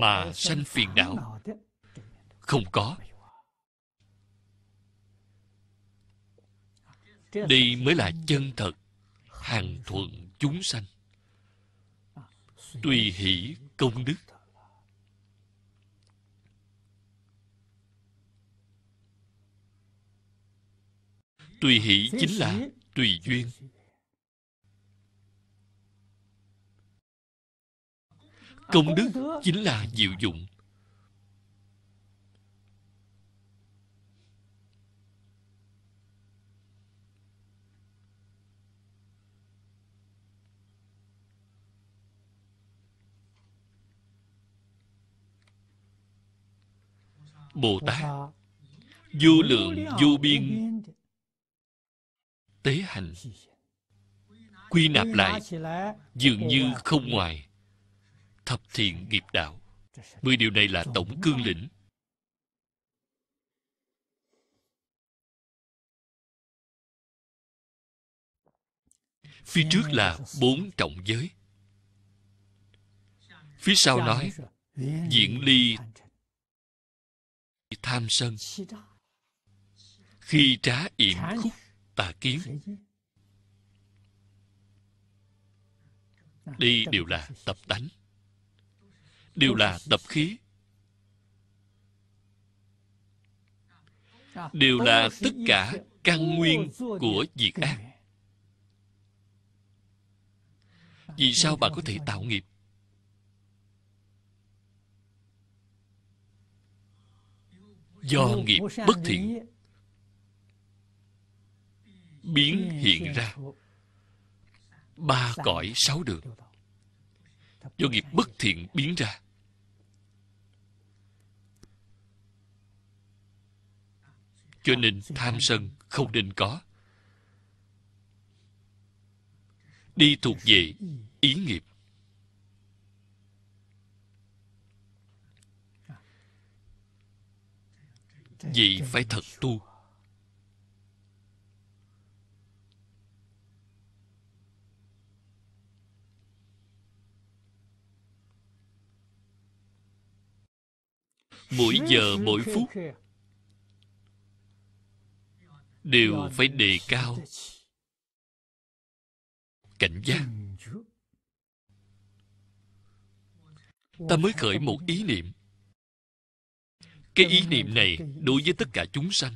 Speaker 3: mà sanh
Speaker 1: phiền não không có đây mới là chân thật hàng thuận chúng sanh
Speaker 4: à, tùy hỷ
Speaker 1: công đức tùy hỷ chính là tùy duyên
Speaker 2: công đức chính là
Speaker 1: diệu dụng Bồ Tát Vô lượng vô biên tế hành
Speaker 3: quy nạp lại dường như
Speaker 2: không ngoài thập thiện nghiệp đạo mười điều này là tổng cương lĩnh phía trước là bốn trọng giới
Speaker 1: phía sau nói diện ly tham sân khi trá yểm khúc tà kiến đi đều là tập tánh Đều là tập khí
Speaker 4: Đều là tất cả căn nguyên của diệt
Speaker 1: ác Vì sao bạn có thể tạo nghiệp
Speaker 4: Do nghiệp bất thiện
Speaker 1: biến hiện ra ba cõi sáu đường do nghiệp bất thiện biến ra cho nên tham sân không nên có đi thuộc về ừ. ý nghiệp
Speaker 4: à. vậy
Speaker 1: phải thật tu
Speaker 4: mỗi
Speaker 3: giờ mỗi phút
Speaker 2: đều phải đề cao cảnh giác ta mới khởi một ý niệm
Speaker 1: cái ý niệm này đối với tất cả chúng sanh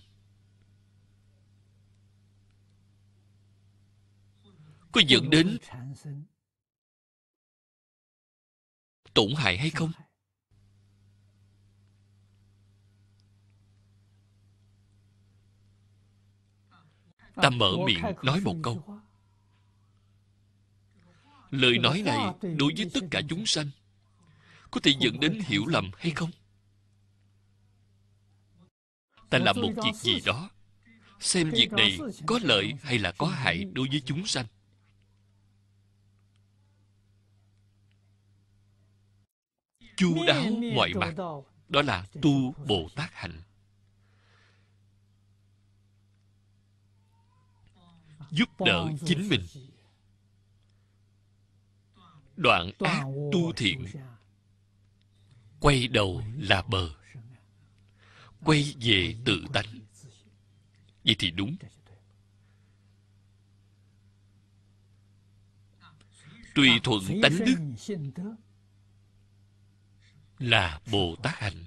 Speaker 2: có dẫn đến tổn hại hay không
Speaker 1: ta mở miệng nói một câu lời nói này đối với tất cả chúng sanh có thể dẫn đến hiểu lầm hay không
Speaker 3: ta làm một việc gì đó
Speaker 1: xem việc này có lợi hay là có hại đối với chúng sanh chu đáo mọi mặt đó là tu bồ tát hạnh giúp đỡ chính mình đoạn ác tu thiện quay đầu là bờ quay về tự tánh vậy thì đúng
Speaker 3: tùy thuận tánh đức
Speaker 1: là bồ tát hạnh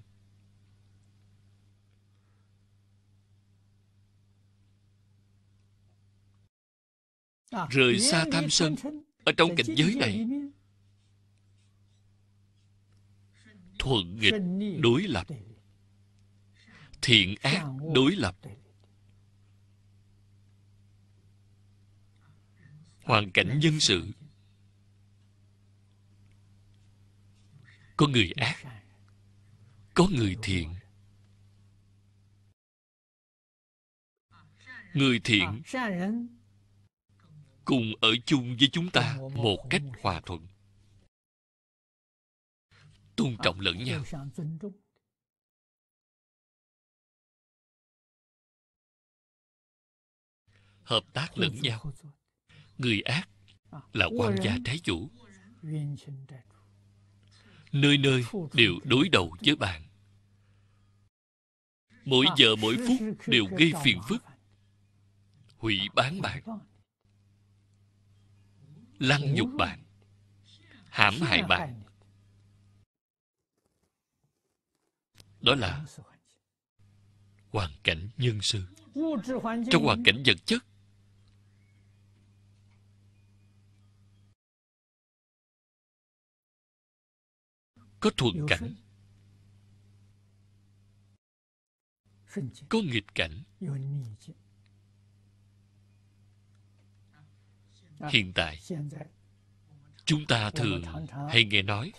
Speaker 2: À, rời xa tham sân ở trong cảnh giới này
Speaker 1: thuận nghịch đối lập thiện ác đối lập hoàn cảnh nhân sự
Speaker 2: có người ác có người thiện à, người thiện
Speaker 1: cùng ở chung với chúng ta một cách hòa thuận
Speaker 2: tôn trọng lẫn nhau hợp tác lẫn nhau người ác là quan gia trái chủ
Speaker 1: nơi nơi đều đối đầu với bạn
Speaker 3: mỗi giờ mỗi phút đều gây phiền phức
Speaker 1: hủy bán bạn lăng nhục bạn hãm hại bạn đó là hoàn cảnh nhân sư. trong hoàn cảnh vật chất
Speaker 2: có thuận cảnh có nghịch cảnh
Speaker 1: hiện tại
Speaker 3: chúng ta thường hay nghe nói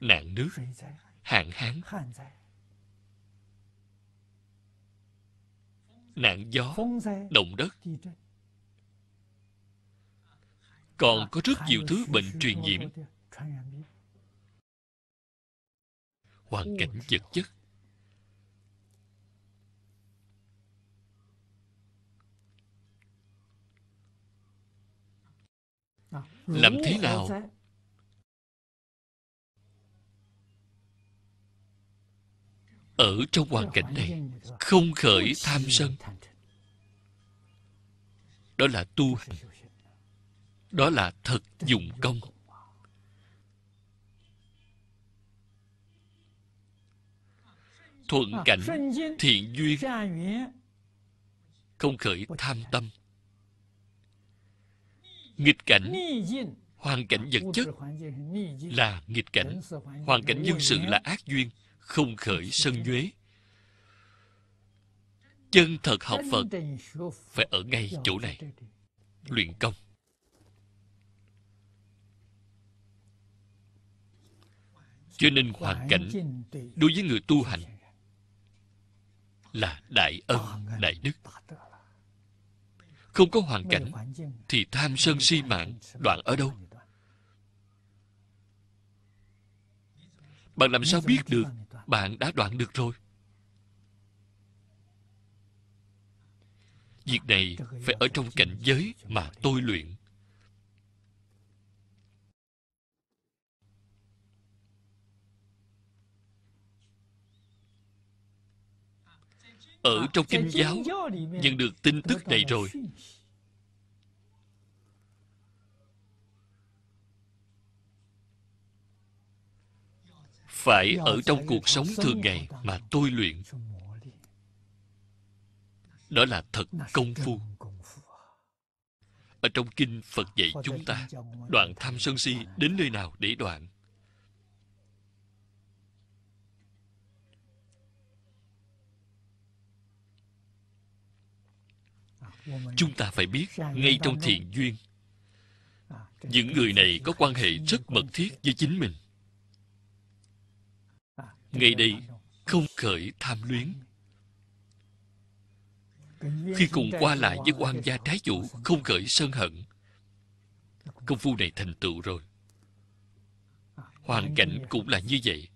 Speaker 3: nạn nước hạn hán nạn gió động đất
Speaker 1: còn có rất nhiều thứ bệnh truyền nhiễm
Speaker 2: hoàn cảnh vật chất
Speaker 4: làm thế nào
Speaker 2: ở trong hoàn cảnh
Speaker 1: này không khởi tham sân đó là tu đó là thật dùng công thuận cảnh thiện duyên không khởi tham tâm nghịch cảnh hoàn cảnh vật chất
Speaker 3: là nghịch cảnh hoàn cảnh nhân sự là ác
Speaker 1: duyên không khởi sân nhuế chân thật học phật phải ở ngay chỗ này luyện công cho nên hoàn cảnh đối với người tu hành là đại ân đại đức không có hoàn cảnh thì tham sân si mạng đoạn ở đâu bạn làm sao biết được bạn đã đoạn được rồi việc này phải ở trong cảnh giới mà tôi luyện
Speaker 4: ở trong kinh giáo nhận được tin tức này rồi
Speaker 1: phải ở trong cuộc sống thường ngày mà tôi luyện đó là thật công phu ở trong kinh phật dạy chúng ta đoạn tham sân si đến nơi nào để đoạn
Speaker 3: chúng ta phải biết ngay trong thiện
Speaker 1: duyên những người này có quan hệ rất mật thiết với chính mình ngay đây không khởi tham luyến
Speaker 4: khi cùng qua lại với quan gia trái chủ
Speaker 1: không khởi sân hận công phu này thành tựu rồi hoàn cảnh cũng là như vậy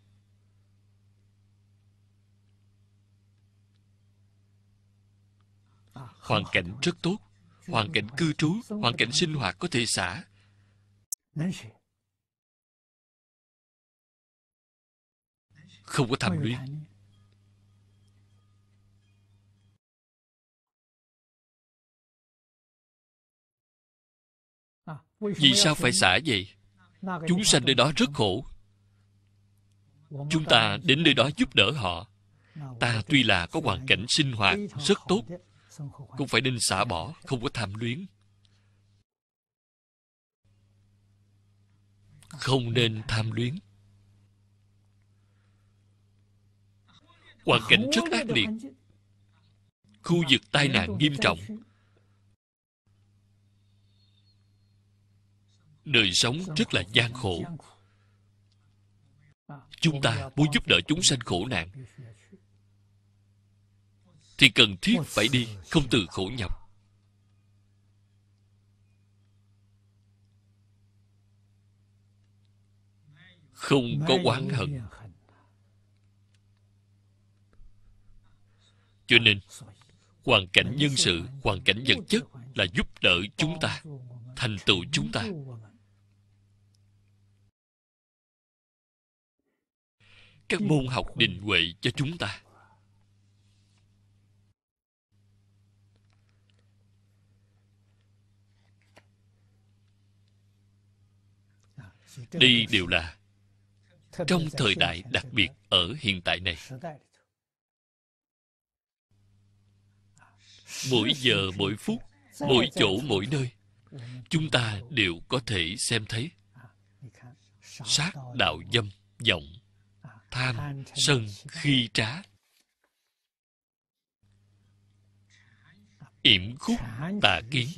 Speaker 1: hoàn cảnh rất tốt hoàn cảnh cư trú
Speaker 2: hoàn cảnh sinh hoạt của thị xã không có tham luyến vì sao phải xả vậy chúng sanh nơi đó rất khổ
Speaker 3: chúng ta
Speaker 1: đến nơi đó giúp đỡ họ ta tuy là có hoàn cảnh sinh hoạt rất tốt cũng phải nên xả bỏ không có tham luyến không nên tham luyến hoàn cảnh rất ác liệt khu vực tai nạn nghiêm trọng đời sống rất là gian khổ chúng ta muốn giúp đỡ chúng sanh khổ nạn thì cần thiết phải đi không từ khổ nhập không có oán hận cho nên hoàn cảnh nhân sự hoàn cảnh vật chất là giúp đỡ chúng ta thành tựu chúng ta các môn học định huệ cho chúng ta đi đều là
Speaker 3: trong thời đại đặc
Speaker 1: biệt ở hiện tại này mỗi giờ mỗi phút mỗi chỗ mỗi nơi chúng ta đều có thể xem thấy sát đạo dâm vọng tham sân khi trá
Speaker 2: yểm khúc tà kiến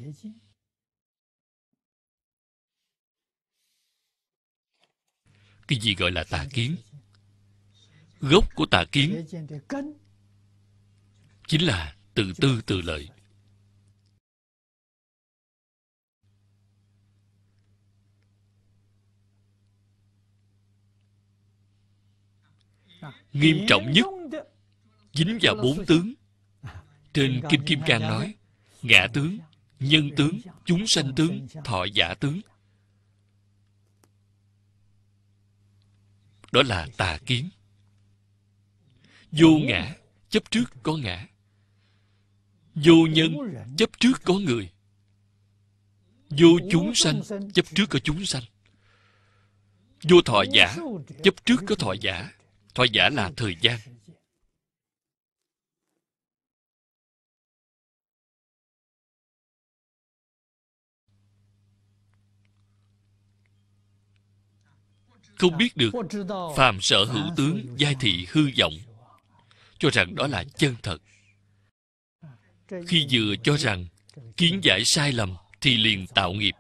Speaker 1: cái gì gọi là tà kiến gốc của tà kiến
Speaker 2: chính là từ tư từ lợi
Speaker 4: nghiêm trọng nhất dính vào bốn tướng trên kinh kim cang nói
Speaker 1: ngã tướng nhân tướng chúng sanh tướng thọ giả tướng đó là tà kiến vô ngã chấp trước có ngã vô nhân chấp trước có người vô chúng sanh chấp trước có chúng sanh vô thọ giả
Speaker 2: chấp trước có thọ giả thọ giả là thời gian không biết
Speaker 1: được
Speaker 3: phàm sở hữu tướng
Speaker 1: giai thị hư vọng cho rằng đó là chân
Speaker 2: thật khi vừa cho rằng kiến giải sai lầm thì liền tạo nghiệp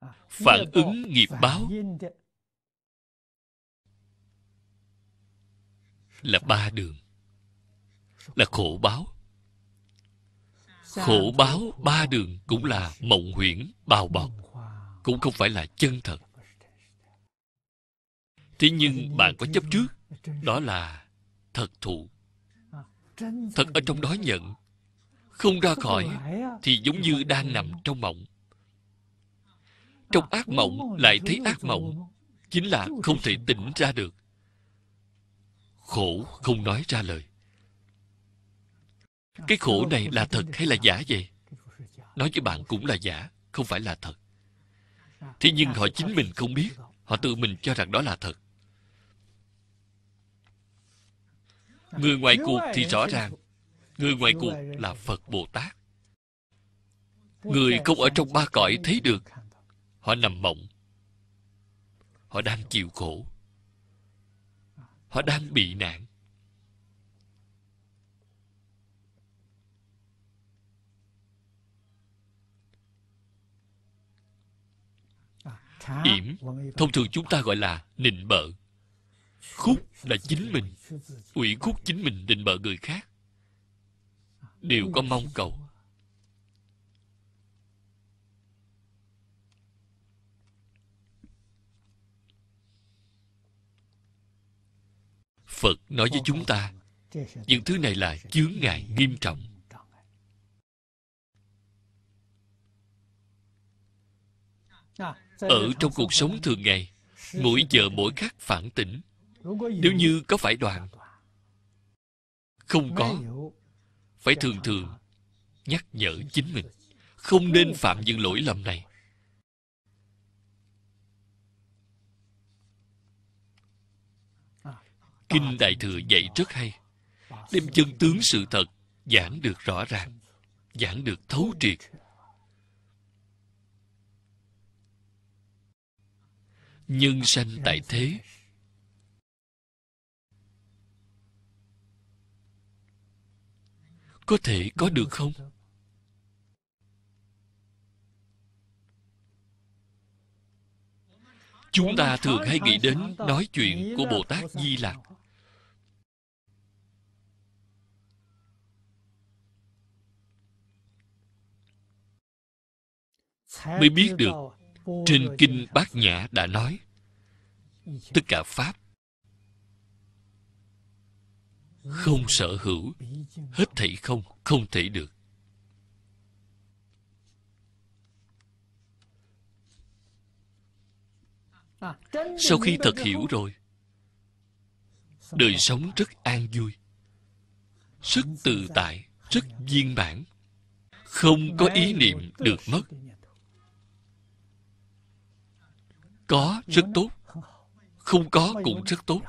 Speaker 2: à, phản ứng nghiệp báo
Speaker 1: là ba đường là khổ báo
Speaker 4: khổ báo
Speaker 1: ba đường cũng là mộng huyễn bào bọc cũng không phải là chân thật thế nhưng bạn có chấp trước đó là thật thụ thật ở trong đó nhận không ra khỏi thì giống như đang nằm trong mộng trong ác mộng lại thấy ác mộng chính là không thể tỉnh ra được khổ không nói ra lời cái khổ này là thật hay là giả vậy nói với bạn cũng là giả không phải là thật Thế nhưng họ chính mình không biết Họ tự mình cho rằng đó là thật Người ngoài cuộc thì rõ ràng Người ngoài cuộc là Phật Bồ Tát
Speaker 4: Người không ở trong
Speaker 1: ba cõi thấy được Họ nằm mộng Họ đang chịu khổ Họ đang bị nạn yểm thông thường chúng ta gọi là nịnh bợ khúc là chính mình ủy khúc chính mình nịnh bợ người khác đều có mong cầu phật nói với chúng ta những thứ này là chướng ngại nghiêm trọng
Speaker 3: ở trong cuộc sống thường ngày mỗi
Speaker 1: giờ mỗi khắc phản tỉnh
Speaker 3: nếu
Speaker 2: như
Speaker 1: có phải đoạn không có phải thường thường nhắc nhở chính mình không nên phạm những lỗi lầm này kinh đại thừa dạy rất hay đem chân tướng sự thật giảng được rõ ràng giảng được thấu triệt nhân sanh tại thế có thể có được không chúng ta thường hay nghĩ đến nói chuyện của bồ tát di lặc
Speaker 2: mới biết được trên
Speaker 4: Kinh
Speaker 1: Bát Nhã đã nói Tất cả Pháp Không sở hữu Hết thảy không Không thể được
Speaker 3: Sau khi thật hiểu rồi
Speaker 1: Đời sống rất an vui Rất tự tại Rất viên bản Không có ý niệm được mất Có rất tốt Không có cũng rất tốt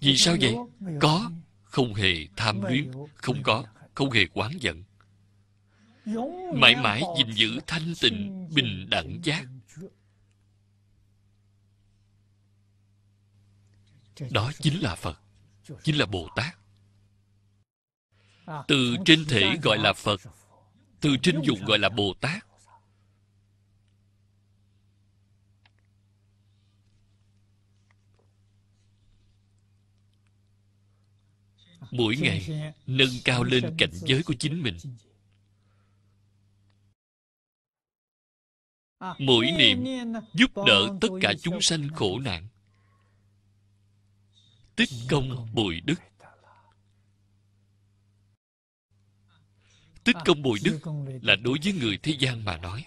Speaker 4: Vì sao vậy? Có
Speaker 1: Không hề tham luyến Không có Không hề quán giận
Speaker 3: Mãi mãi gìn
Speaker 1: giữ thanh tịnh Bình đẳng giác Đó chính là Phật Chính là Bồ Tát
Speaker 4: Từ trên thể gọi là Phật
Speaker 1: từ trinh dùng gọi là bồ tát
Speaker 2: mỗi ngày nâng cao lên cảnh giới của chính mình mỗi niệm giúp đỡ tất cả
Speaker 1: chúng sanh khổ nạn tích công bồi đức
Speaker 4: tích công bồi đức là
Speaker 2: đối với người thế gian mà nói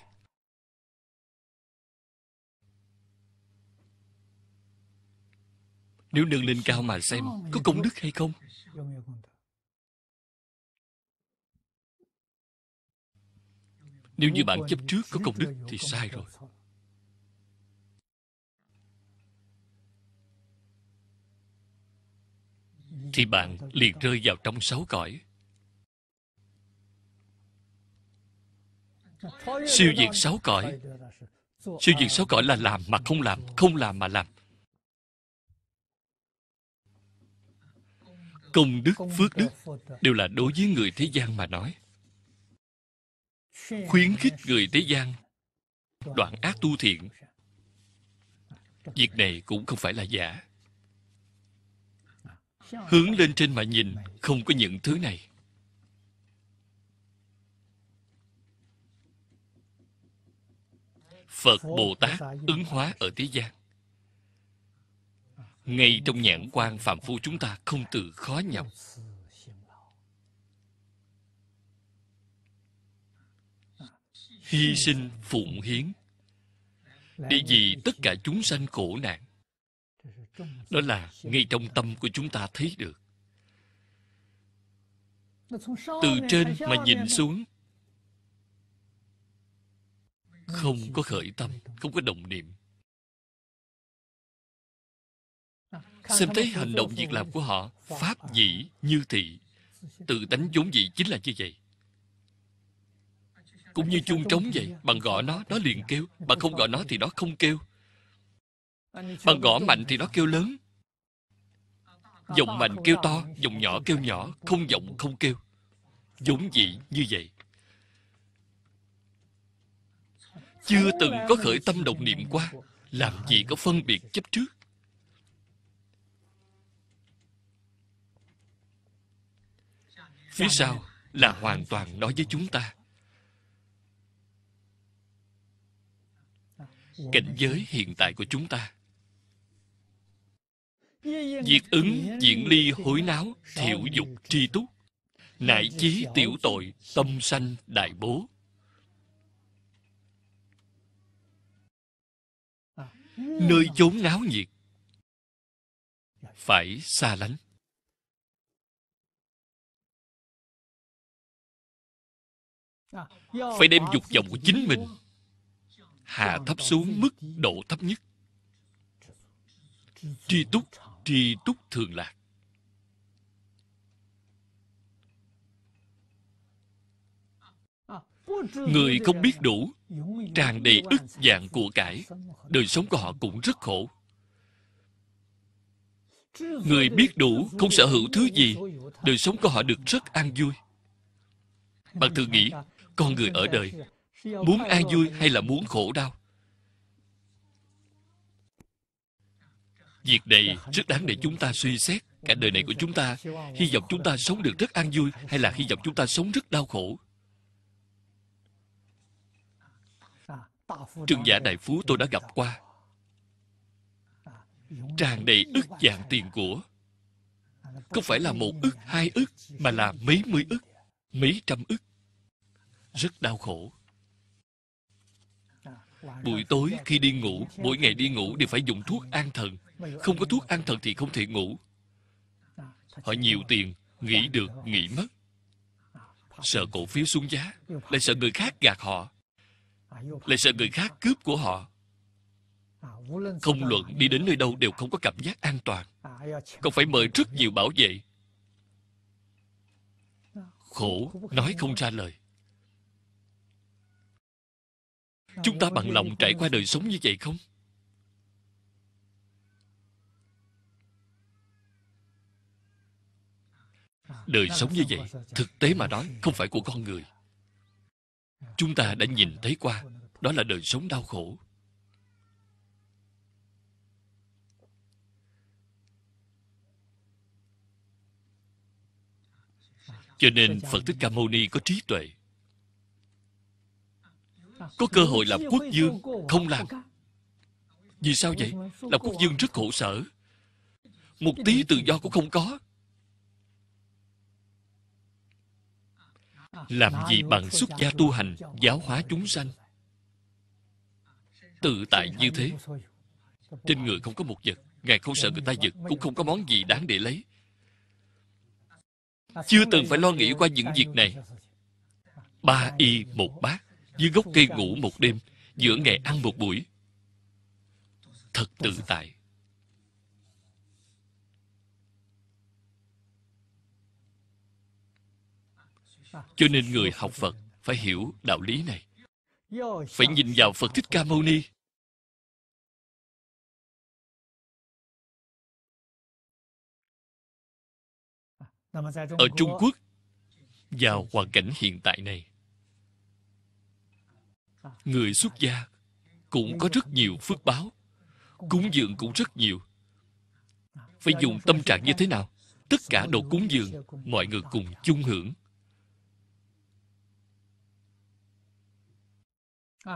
Speaker 2: nếu nâng lên cao mà xem có công đức hay không nếu như bạn chấp trước có công đức thì sai rồi
Speaker 4: thì
Speaker 1: bạn liền rơi vào trong sáu cõi
Speaker 3: Siêu diệt sáu cõi Siêu diệt sáu
Speaker 1: cõi là làm mà không làm Không làm mà làm Công đức, phước
Speaker 3: đức Đều
Speaker 1: là đối với người thế gian mà nói Khuyến khích người thế gian Đoạn ác tu thiện Việc này cũng không phải là giả Hướng lên trên mà nhìn Không có những thứ này Phật Bồ Tát ứng hóa ở thế gian ngay trong nhãn quan phạm phu chúng ta không từ khó nhọc hy sinh phụng hiến để vì tất cả chúng sanh khổ nạn đó là ngay trong tâm của chúng ta thấy được
Speaker 3: từ trên mà nhìn xuống
Speaker 1: không có khởi tâm không có đồng niệm
Speaker 4: xem thấy hành động việc làm của họ pháp
Speaker 1: dĩ như thị tự tánh vốn dĩ chính là như vậy cũng như chuông trống vậy bằng gõ nó nó liền kêu Bằng không gõ nó thì nó không kêu
Speaker 3: Bằng gõ mạnh thì nó kêu lớn dòng mạnh kêu
Speaker 1: to dòng nhỏ kêu nhỏ không giọng không kêu vốn dĩ như vậy chưa từng có khởi tâm động niệm qua làm gì có phân biệt chấp trước phía sau là hoàn toàn nói với chúng ta cảnh giới hiện tại của chúng ta
Speaker 4: Diệt ứng diện ly hối náo Thiểu dục
Speaker 1: tri túc Nại chí tiểu tội Tâm sanh đại bố
Speaker 2: nơi chốn náo nhiệt phải xa lánh phải đem dục vọng của chính mình hạ thấp xuống mức độ thấp nhất
Speaker 1: tri túc tri túc thường lạc
Speaker 3: Người không biết đủ Tràn đầy ức dạng của cải
Speaker 1: Đời sống của họ cũng rất khổ Người biết đủ không sở hữu thứ gì Đời sống của họ được rất an vui Bạn thường nghĩ Con người ở đời
Speaker 4: Muốn an vui
Speaker 1: hay là muốn khổ đau Việc này rất đáng để chúng ta suy xét Cả đời này của chúng ta Hy vọng chúng ta sống được rất an vui Hay là hy vọng chúng ta sống rất đau khổ Trương giả đại phú tôi đã gặp qua Tràn đầy ức dạng tiền của
Speaker 3: Không phải là một ức, hai ức
Speaker 1: Mà là mấy mươi ức, mấy trăm ức Rất đau khổ
Speaker 3: Buổi tối khi đi ngủ Mỗi ngày đi ngủ
Speaker 1: đều phải dùng thuốc an thần Không có thuốc an thần thì không thể ngủ Họ nhiều tiền Nghĩ được, nghĩ mất Sợ cổ phiếu xuống giá Lại sợ người khác gạt họ lại sợ người khác cướp của họ không luận đi đến nơi đâu đều không có cảm giác an toàn còn phải mời rất nhiều bảo vệ khổ nói không ra lời
Speaker 2: chúng ta bằng lòng trải qua đời
Speaker 1: sống như vậy không
Speaker 4: đời sống như vậy thực
Speaker 1: tế mà nói không phải của con người chúng ta đã nhìn thấy qua đó là đời sống đau khổ cho nên phật thích ca mâu ni có trí tuệ có cơ hội làm quốc dương không làm vì sao vậy làm quốc dương rất khổ sở một tí tự do cũng không có
Speaker 4: làm gì bằng xuất gia tu hành giáo
Speaker 1: hóa chúng sanh tự tại như thế trên người không có một vật ngài không sợ người ta giật cũng không có món gì đáng để lấy chưa từng phải lo nghĩ qua những việc này ba y một bát dưới gốc cây ngủ một đêm giữa ngày ăn một buổi thật tự tại
Speaker 4: cho nên người học
Speaker 1: phật phải hiểu đạo
Speaker 2: lý này phải nhìn vào phật thích ca mâu ni ở trung quốc vào hoàn cảnh hiện tại này
Speaker 1: người xuất gia cũng có rất nhiều phước báo cúng dường cũng rất nhiều phải dùng tâm trạng như thế nào tất cả đồ cúng dường mọi người cùng chung hưởng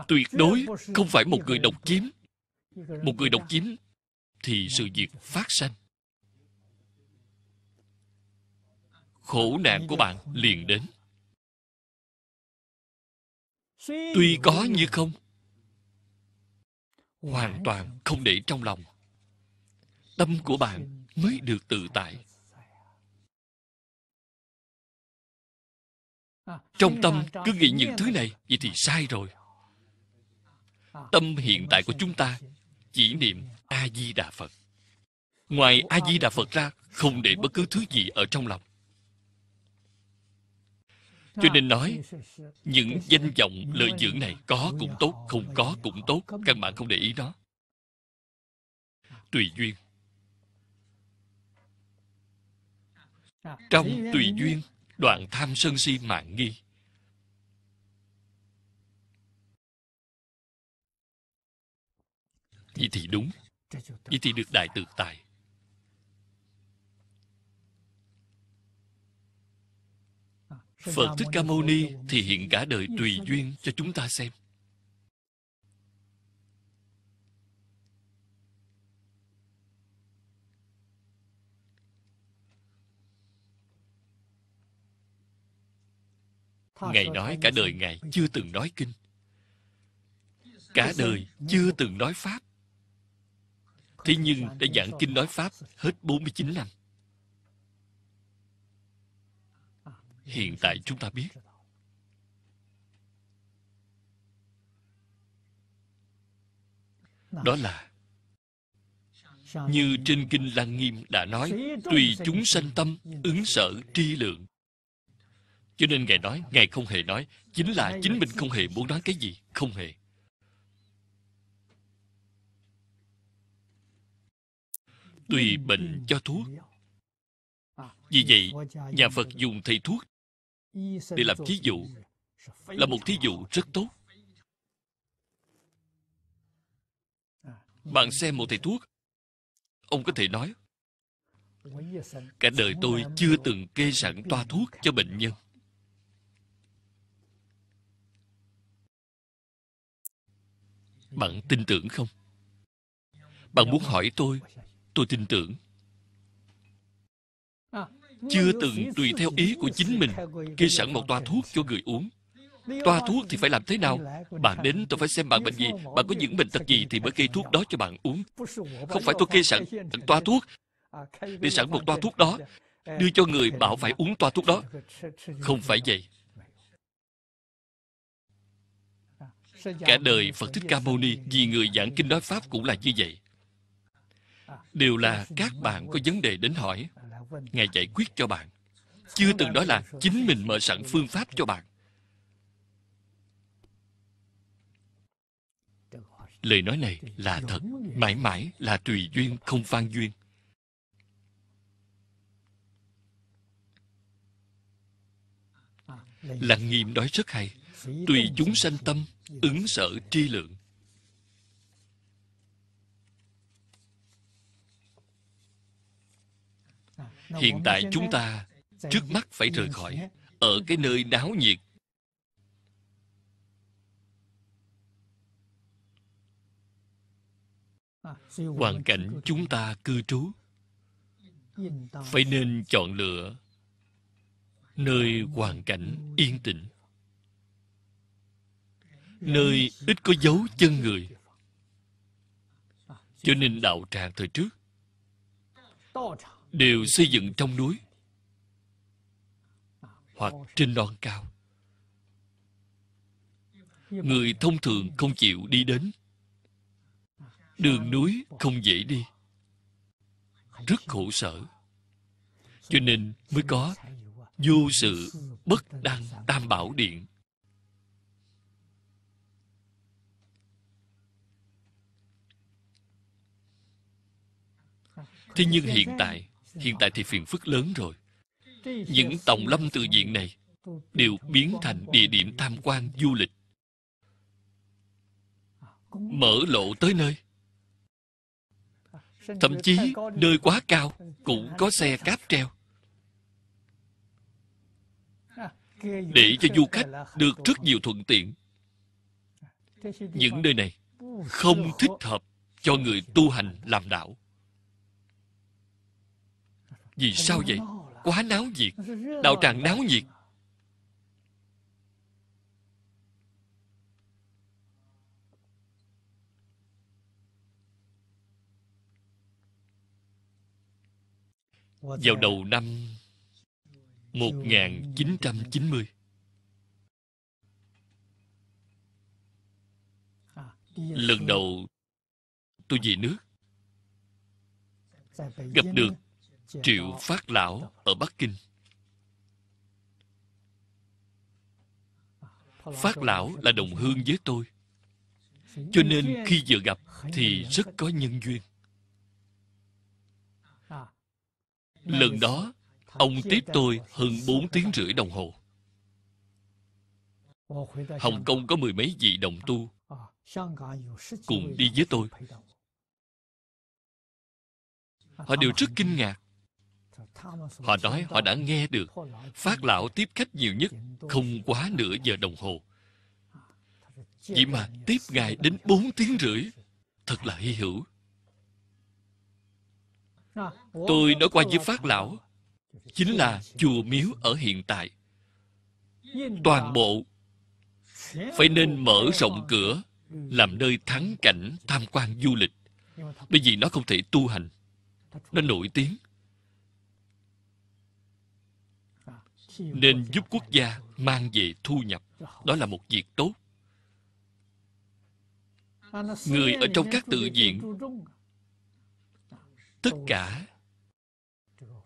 Speaker 4: tuyệt đối không phải một người độc chiếm một
Speaker 1: người độc
Speaker 2: chiếm thì sự việc phát sanh khổ nạn của bạn liền đến tuy có như không hoàn toàn không để trong lòng tâm của bạn mới được tự tại trong tâm cứ nghĩ những thứ này
Speaker 1: vậy thì sai rồi tâm hiện tại của chúng ta chỉ niệm a di đà phật ngoài a di đà phật ra không để bất cứ thứ gì ở trong lòng
Speaker 4: cho nên nói những
Speaker 1: danh vọng lợi dưỡng này có cũng tốt không có cũng tốt căn bản không để ý nó tùy duyên
Speaker 2: trong tùy duyên
Speaker 1: đoạn tham sân si mạng nghi vậy thì đúng vậy thì được đại tự tài. phật thích ca mâu ni thì hiện cả đời tùy duyên cho chúng ta xem
Speaker 4: Ngài nói cả đời Ngài chưa
Speaker 1: từng nói kinh Cả đời chưa từng nói Pháp Thế nhưng đã giảng kinh nói Pháp hết 49 năm. Hiện tại chúng ta biết Đó là Như trên Kinh Lăng Nghiêm đã nói Tùy chúng sanh tâm ứng sở tri lượng Cho nên Ngài nói Ngài không hề nói Chính là chính mình không hề muốn nói cái gì Không hề tùy bệnh cho thuốc
Speaker 2: vì vậy nhà phật dùng thầy thuốc để làm thí dụ là một thí dụ
Speaker 1: rất tốt bạn xem một thầy thuốc ông có thể nói cả đời tôi chưa từng kê sẵn toa thuốc cho bệnh nhân bạn tin tưởng không bạn muốn hỏi tôi tôi tin tưởng à, chưa từng tùy theo ý của chính mình kê sẵn một toa thuốc cho người uống toa thuốc thì phải làm thế nào bạn đến tôi phải xem bạn bệnh gì bạn có những bệnh tật gì thì mới kê thuốc đó cho bạn uống
Speaker 3: không phải tôi kê sẵn toa thuốc à, để sẵn
Speaker 1: một toa thuốc đó đưa cho người bảo phải uống toa thuốc đó không phải vậy
Speaker 3: à, cả đời phật thích ca
Speaker 1: mâu ni vì người giảng kinh nói pháp cũng là như vậy
Speaker 3: đều là các bạn có vấn
Speaker 1: đề đến hỏi ngài giải quyết cho bạn chưa từng đó là chính mình mở sẵn phương pháp cho bạn
Speaker 3: lời nói này là thật
Speaker 1: mãi mãi là tùy duyên không phan duyên lặng nghiêm nói rất hay tùy chúng sanh tâm ứng sở tri lượng
Speaker 4: hiện tại chúng ta trước mắt phải rời khỏi
Speaker 1: ở cái nơi náo nhiệt
Speaker 3: à, hoàn cảnh chúng ta cư trú phải
Speaker 1: nên chọn lựa nơi hoàn cảnh yên tĩnh nơi ít có dấu chân người à, cho nên đạo tràng thời trước đều xây dựng trong núi hoặc trên non cao người thông thường không chịu đi đến đường núi không dễ đi rất khổ sở cho nên mới có vô sự bất đăng tam bảo điện
Speaker 3: thế nhưng hiện tại hiện
Speaker 1: tại thì phiền phức lớn rồi
Speaker 3: những tòng lâm tự
Speaker 1: diện này đều biến thành địa điểm tham quan du lịch mở lộ tới nơi
Speaker 4: thậm chí nơi
Speaker 1: quá cao
Speaker 3: cũng có xe cáp treo để cho du khách được rất
Speaker 1: nhiều thuận tiện
Speaker 3: những nơi này không thích
Speaker 1: hợp cho người tu hành làm đạo vì sao vậy? Quá náo nhiệt
Speaker 2: Đạo tràng náo nhiệt
Speaker 3: Vào đầu
Speaker 1: năm 1990
Speaker 2: à, Lần
Speaker 1: đầu tôi về nước
Speaker 3: Gặp được Triệu Phát
Speaker 1: Lão ở Bắc Kinh
Speaker 3: Phát Lão là đồng hương với tôi Cho nên khi vừa gặp Thì rất
Speaker 1: có nhân duyên
Speaker 3: à, Lần đó Ông tiếp tôi hơn 4 tiếng rưỡi đồng hồ Hồng
Speaker 1: Kông có mười mấy vị đồng tu
Speaker 3: à, Cùng đi với tôi Họ đều rất kinh ngạc Họ nói họ đã nghe được Phát
Speaker 1: lão tiếp khách nhiều nhất Không quá nửa giờ đồng hồ Vậy mà tiếp ngài đến 4 tiếng rưỡi Thật là hy hữu
Speaker 3: Tôi nói qua với Phát
Speaker 1: lão Chính là chùa miếu ở hiện tại Toàn bộ
Speaker 4: Phải nên mở rộng
Speaker 1: cửa Làm nơi thắng cảnh tham quan du lịch Bởi vì nó không thể tu hành Nó nổi tiếng
Speaker 3: nên giúp
Speaker 1: quốc gia mang về thu nhập đó là một việc tốt
Speaker 3: người ở trong các tự viện tất
Speaker 1: cả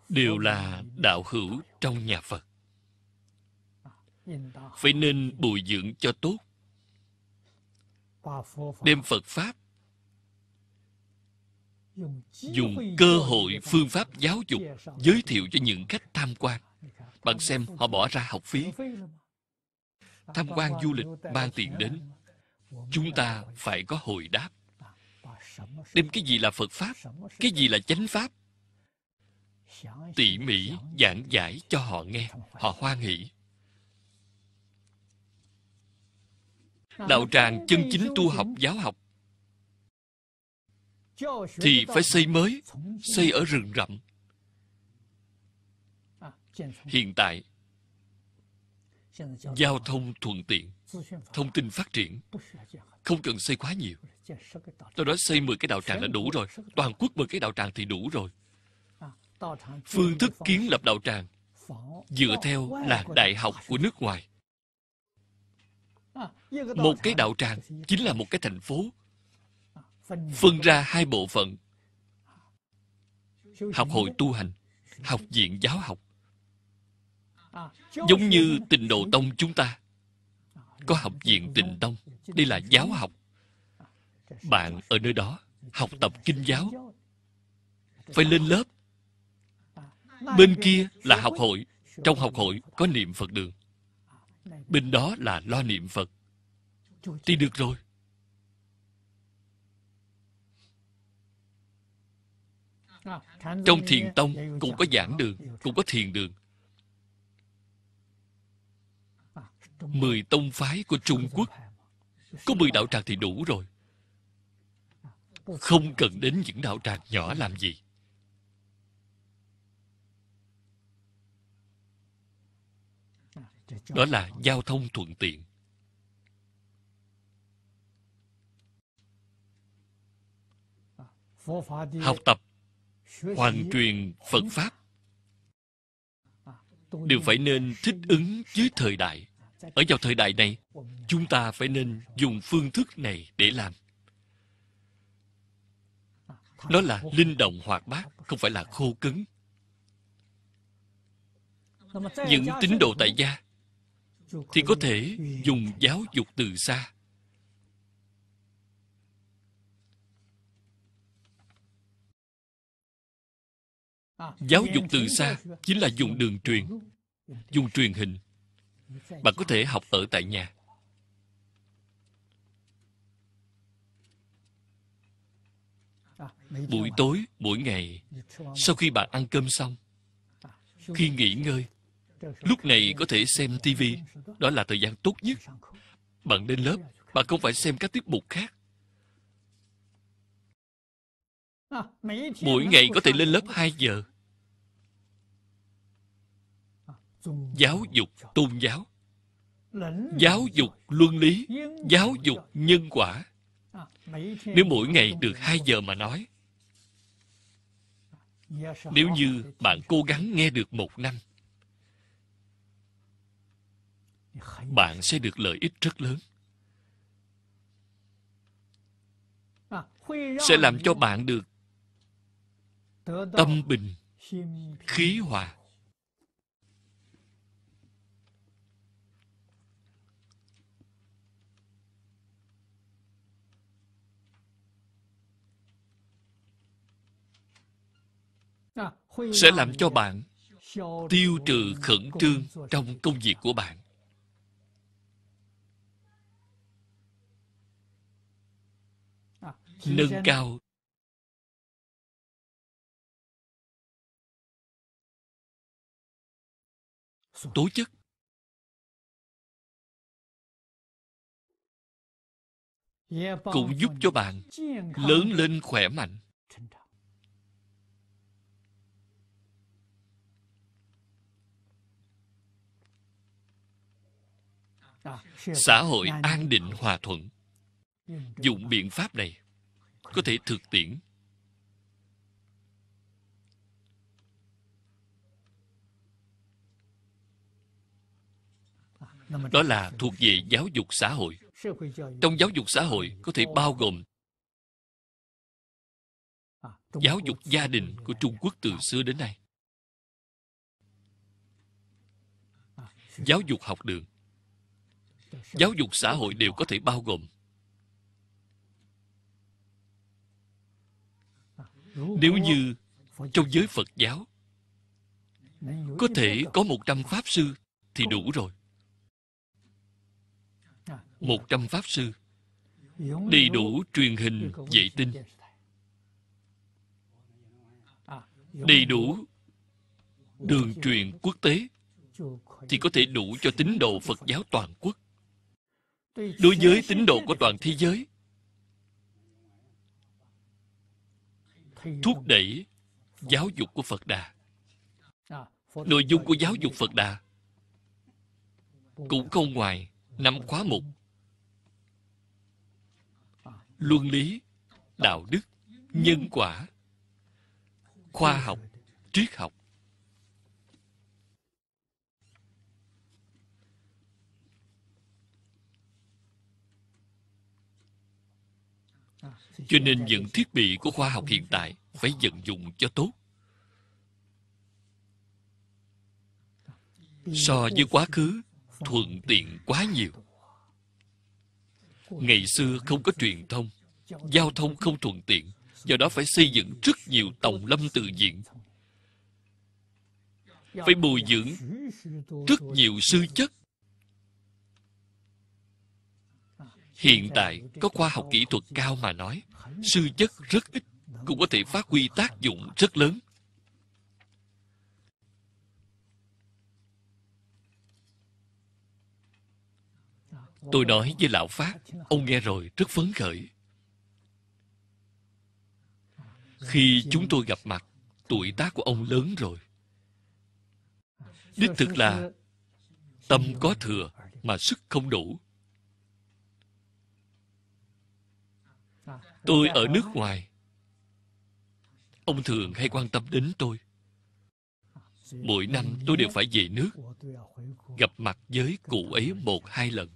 Speaker 1: đều là đạo hữu trong nhà phật phải nên bồi dưỡng cho tốt đem phật pháp
Speaker 3: dùng cơ hội phương pháp giáo dục giới
Speaker 1: thiệu cho những khách tham quan bạn xem họ bỏ ra học phí Tham quan du lịch mang tiền đến Chúng ta phải có hồi đáp Đem cái gì là Phật Pháp Cái gì là chánh Pháp Tỉ mỉ giảng giải cho họ nghe Họ hoan hỷ
Speaker 3: Đạo tràng chân chính tu học giáo học Thì phải xây mới Xây ở
Speaker 1: rừng rậm hiện tại giao thông thuận tiện thông tin phát triển không cần xây quá nhiều tôi nói xây 10 cái đạo tràng là đủ rồi toàn quốc 10 cái đạo tràng thì đủ rồi
Speaker 3: phương thức kiến lập đạo tràng dựa theo là đại học
Speaker 1: của nước ngoài một cái đạo tràng chính là một cái thành phố phân ra hai bộ phận học hội tu hành học viện giáo học
Speaker 3: Giống như
Speaker 1: tình độ tông chúng ta Có học viện tình tông Đây là giáo học Bạn ở nơi đó Học tập kinh
Speaker 4: giáo Phải lên lớp Bên kia là học hội Trong học
Speaker 1: hội có niệm Phật đường Bên đó là lo niệm Phật Thì được rồi
Speaker 3: Trong thiền tông cũng có giảng đường
Speaker 1: Cũng có thiền đường Mười tông phái của Trung Quốc Có mười đạo tràng thì đủ rồi Không cần đến những đạo tràng nhỏ làm gì Đó là giao thông thuận tiện
Speaker 3: Học tập Hoàn truyền Phật Pháp đều phải
Speaker 1: nên thích ứng với thời đại ở vào thời đại này chúng ta phải nên dùng phương thức này để làm
Speaker 3: nó là linh
Speaker 1: động hoạt bát không phải là khô cứng
Speaker 3: những tín đồ tại gia
Speaker 1: thì có thể dùng giáo dục từ xa
Speaker 2: giáo dục từ xa chính là dùng đường truyền
Speaker 1: dùng truyền hình bạn có thể học ở tại nhà buổi tối buổi ngày sau khi bạn ăn cơm xong khi nghỉ ngơi lúc này có thể xem tivi đó là thời gian tốt nhất bạn lên lớp bạn không phải xem các tiết mục khác
Speaker 3: mỗi ngày có thể lên lớp 2
Speaker 1: giờ giáo dục tôn giáo giáo dục luân lý giáo dục nhân quả nếu mỗi ngày được hai giờ mà nói nếu như bạn cố gắng nghe được một năm bạn sẽ được lợi ích rất lớn sẽ làm cho bạn được tâm bình khí hòa
Speaker 3: sẽ làm cho bạn tiêu trừ khẩn trương
Speaker 1: trong công việc của bạn
Speaker 2: nâng cao tố chất cũng giúp cho bạn lớn lên khỏe mạnh
Speaker 4: À, xã hội an
Speaker 1: định hòa thuận dùng biện pháp này có thể thực tiễn à, đó là thuộc về giáo dục xã hội
Speaker 2: trong giáo dục xã hội có thể bao gồm à, giáo dục gia đình của trung quốc từ xưa đến nay
Speaker 1: giáo dục học đường giáo dục xã hội đều có thể bao gồm
Speaker 4: nếu như
Speaker 1: trong giới phật giáo có thể có một trăm pháp sư thì đủ rồi một trăm pháp sư đầy đủ truyền hình vệ tinh
Speaker 3: đầy đủ
Speaker 1: đường truyền quốc tế thì có thể đủ cho tín đồ phật giáo toàn quốc
Speaker 3: đối với
Speaker 1: tín độ của toàn thế giới thúc đẩy giáo dục của phật đà
Speaker 3: nội dung của giáo dục
Speaker 1: phật đà cũng không ngoài năm khóa mục luân lý đạo đức nhân quả khoa học triết học Cho nên những thiết bị của khoa học hiện tại phải vận dụng cho tốt.
Speaker 3: So với quá
Speaker 1: khứ, thuận tiện quá nhiều. Ngày xưa không có truyền thông, giao thông không thuận tiện, do đó phải xây dựng rất nhiều tòng lâm tự diện.
Speaker 3: Phải bồi dưỡng rất nhiều
Speaker 1: sư chất hiện tại có khoa học kỹ thuật cao mà nói sư chất rất ít cũng có thể phát huy tác dụng rất lớn tôi nói với lão pháp, ông nghe rồi rất phấn khởi khi chúng tôi gặp mặt tuổi tác của ông lớn rồi đích thực là tâm có thừa mà sức không đủ Tôi ở nước ngoài Ông thường hay quan tâm đến tôi Mỗi năm tôi đều phải về nước Gặp
Speaker 2: mặt với cụ ấy một hai lần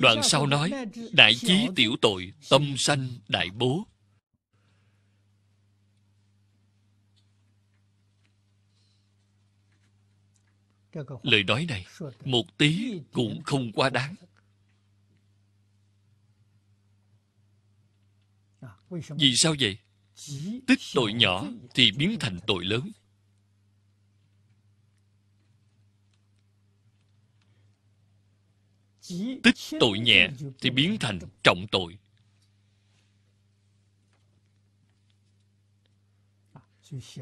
Speaker 1: Đoạn sau nói Đại chí tiểu
Speaker 2: tội Tâm sanh đại bố
Speaker 3: Lời nói này Một
Speaker 1: tí cũng không quá đáng
Speaker 3: Vì sao
Speaker 1: vậy? Tích tội nhỏ thì biến thành tội lớn
Speaker 3: tích tội nhẹ thì biến thành trọng tội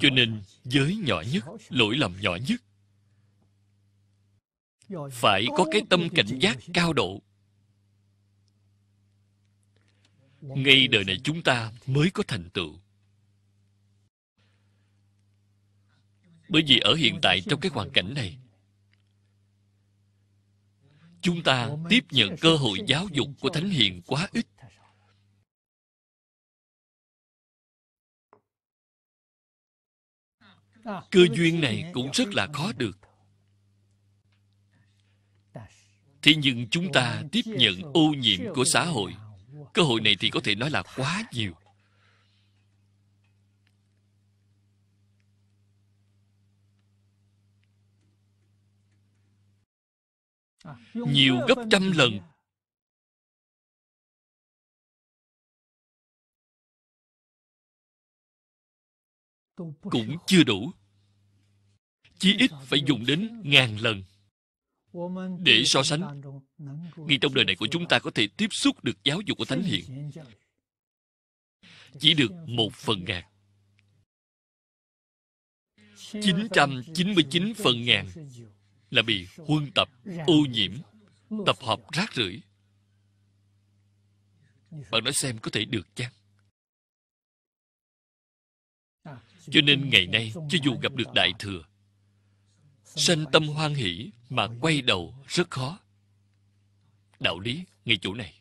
Speaker 3: cho
Speaker 1: nên giới nhỏ nhất lỗi lầm nhỏ nhất
Speaker 3: phải có cái tâm cảnh giác
Speaker 1: cao độ ngay đời này chúng ta mới có thành tựu bởi vì ở hiện tại trong cái hoàn cảnh này chúng ta tiếp nhận cơ hội giáo dục
Speaker 2: của thánh hiền quá ít cơ duyên này cũng rất là khó được thế nhưng chúng
Speaker 1: ta tiếp nhận ô nhiễm của xã hội cơ hội này thì có thể nói là quá nhiều
Speaker 2: nhiều gấp trăm lần cũng chưa đủ chí ít phải dùng đến ngàn lần
Speaker 3: để so sánh ngay trong đời này của
Speaker 1: chúng ta có thể tiếp xúc được giáo dục của thánh hiền chỉ được một phần ngàn
Speaker 2: 999 phần ngàn là bị huân tập ô nhiễm tập hợp
Speaker 1: rác rưởi bạn nói xem có thể được chăng
Speaker 2: cho nên ngày nay cho dù gặp được
Speaker 1: đại thừa sanh tâm hoan hỷ mà quay đầu rất khó đạo lý ngay chỗ này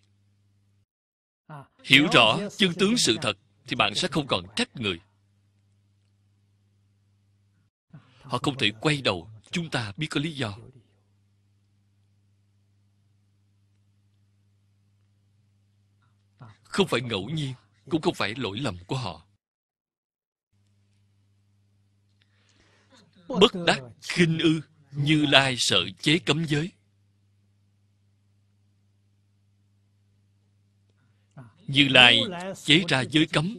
Speaker 4: hiểu rõ chân tướng sự thật
Speaker 1: thì bạn sẽ không còn trách người họ không thể quay đầu chúng ta biết có lý do không phải ngẫu nhiên cũng không phải lỗi lầm của họ bất đắc khinh ư như lai sợ chế cấm giới
Speaker 4: như lai chế ra giới cấm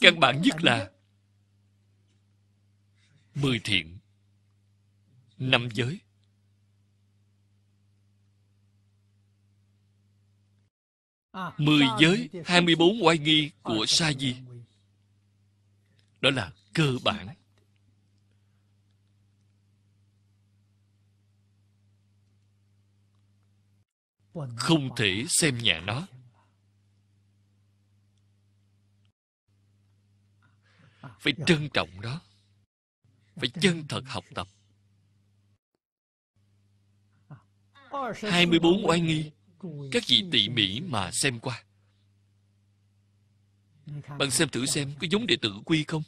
Speaker 4: căn bản nhất là
Speaker 1: mười thiện năm giới
Speaker 3: mười giới hai mươi bốn oai nghi của sa
Speaker 1: di đó là cơ bản không thể xem nhẹ nó phải dạ. trân trọng nó phải dạ. chân thật học tập
Speaker 3: 24 oai nghi
Speaker 1: các vị tỉ mỉ mà xem qua bạn xem thử xem có giống đệ tử quy không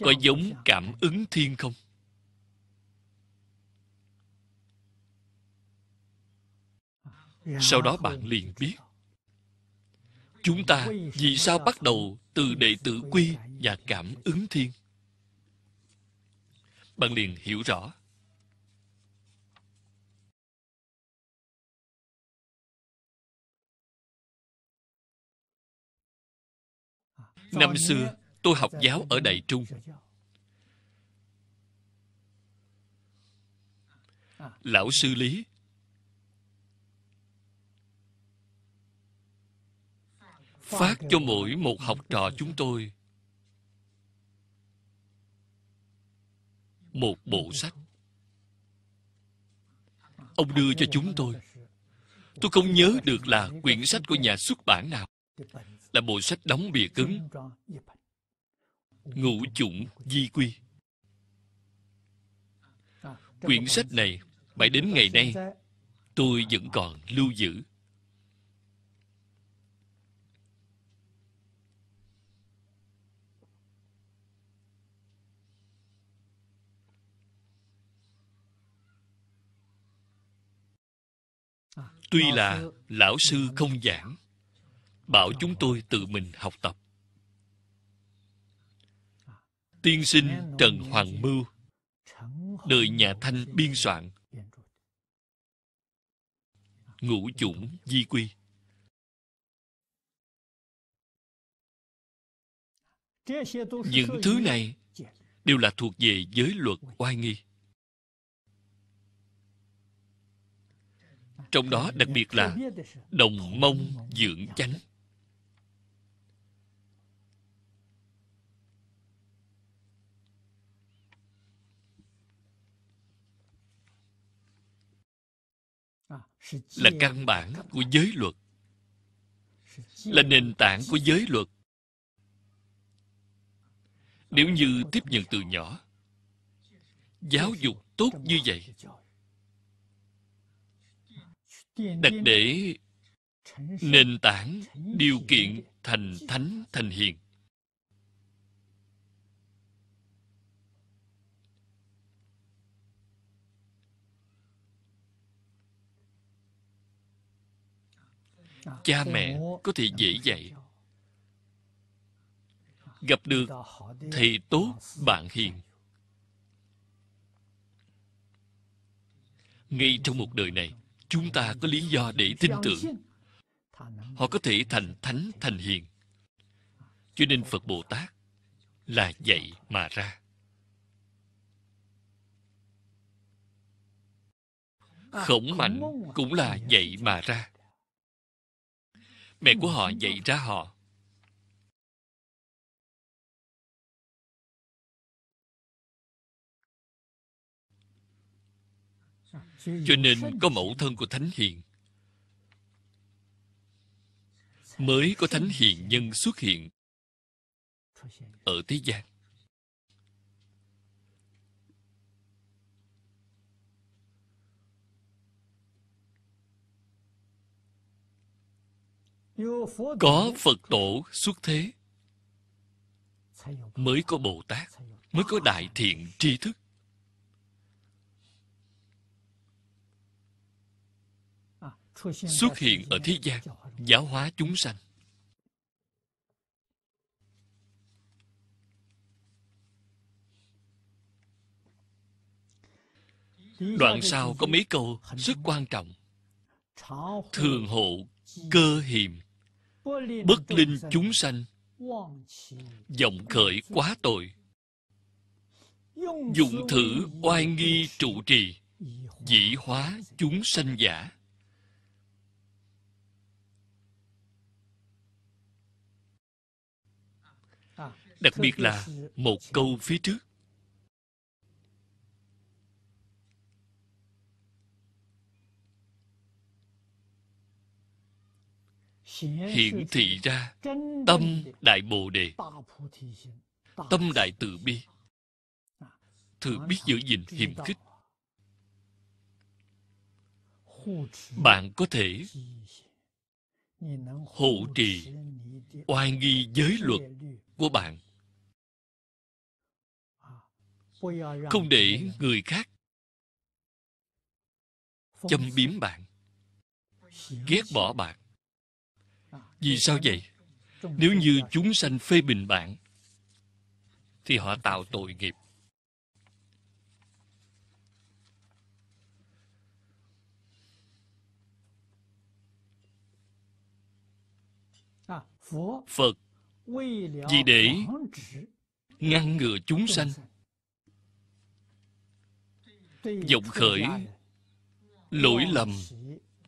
Speaker 1: có giống cảm ứng thiên không sau đó bạn liền biết chúng ta vì sao bắt đầu từ đệ tử quy và cảm ứng thiên
Speaker 2: bạn liền hiểu rõ
Speaker 1: năm xưa tôi học giáo ở đại trung lão sư lý
Speaker 4: phát cho mỗi một học
Speaker 1: trò chúng tôi một bộ sách ông đưa cho chúng tôi tôi không nhớ được là quyển sách của nhà xuất bản nào là bộ sách đóng bìa cứng ngũ chủng di quy quyển sách này mãi đến ngày nay tôi vẫn còn lưu giữ tuy là lão sư không giảng bảo chúng tôi tự mình học tập tiên sinh trần hoàng mưu đời nhà thanh biên soạn
Speaker 2: ngũ chủng di quy những thứ này đều là thuộc về
Speaker 1: giới luật oai nghi
Speaker 4: trong đó đặc biệt là
Speaker 1: đồng mông dưỡng chánh
Speaker 3: là căn bản
Speaker 1: của giới luật là nền tảng của giới luật nếu như tiếp nhận từ nhỏ giáo dục tốt như vậy đặt để nền tảng điều kiện thành thánh thành hiền
Speaker 4: cha mẹ có thể dễ dạy
Speaker 1: gặp được thầy tốt bạn hiền ngay trong một đời này chúng ta có lý do để tin tưởng họ có thể thành thánh thành hiền cho nên phật bồ tát là vậy mà ra
Speaker 2: khổng mạnh cũng là vậy mà ra mẹ của họ dạy ra họ cho nên có mẫu thân của thánh
Speaker 1: hiền mới có thánh hiền nhân xuất hiện ở thế gian có phật tổ xuất thế mới có bồ tát mới có đại thiện tri thức
Speaker 3: xuất hiện ở thế gian
Speaker 1: giáo hóa chúng sanh
Speaker 4: đoạn sau có mấy
Speaker 1: câu rất quan trọng thường hộ cơ hiềm
Speaker 3: bất linh chúng sanh vọng khởi quá tội dụng thử
Speaker 1: oai nghi trụ trì dĩ hóa chúng sanh giả
Speaker 4: đặc biệt là một
Speaker 1: câu phía trước
Speaker 3: hiển thị ra tâm
Speaker 1: đại bồ đề tâm đại từ bi à, thường biết giữ gìn hiềm khích bạn có thể hộ trì oai
Speaker 2: nghi giới luật của bạn không để người khác châm biếm bạn
Speaker 1: ghét bỏ bạn vì sao vậy nếu như chúng sanh phê bình bạn thì họ tạo tội nghiệp
Speaker 3: phật vì để
Speaker 1: ngăn ngừa chúng sanh
Speaker 3: vọng khởi
Speaker 1: lỗi lầm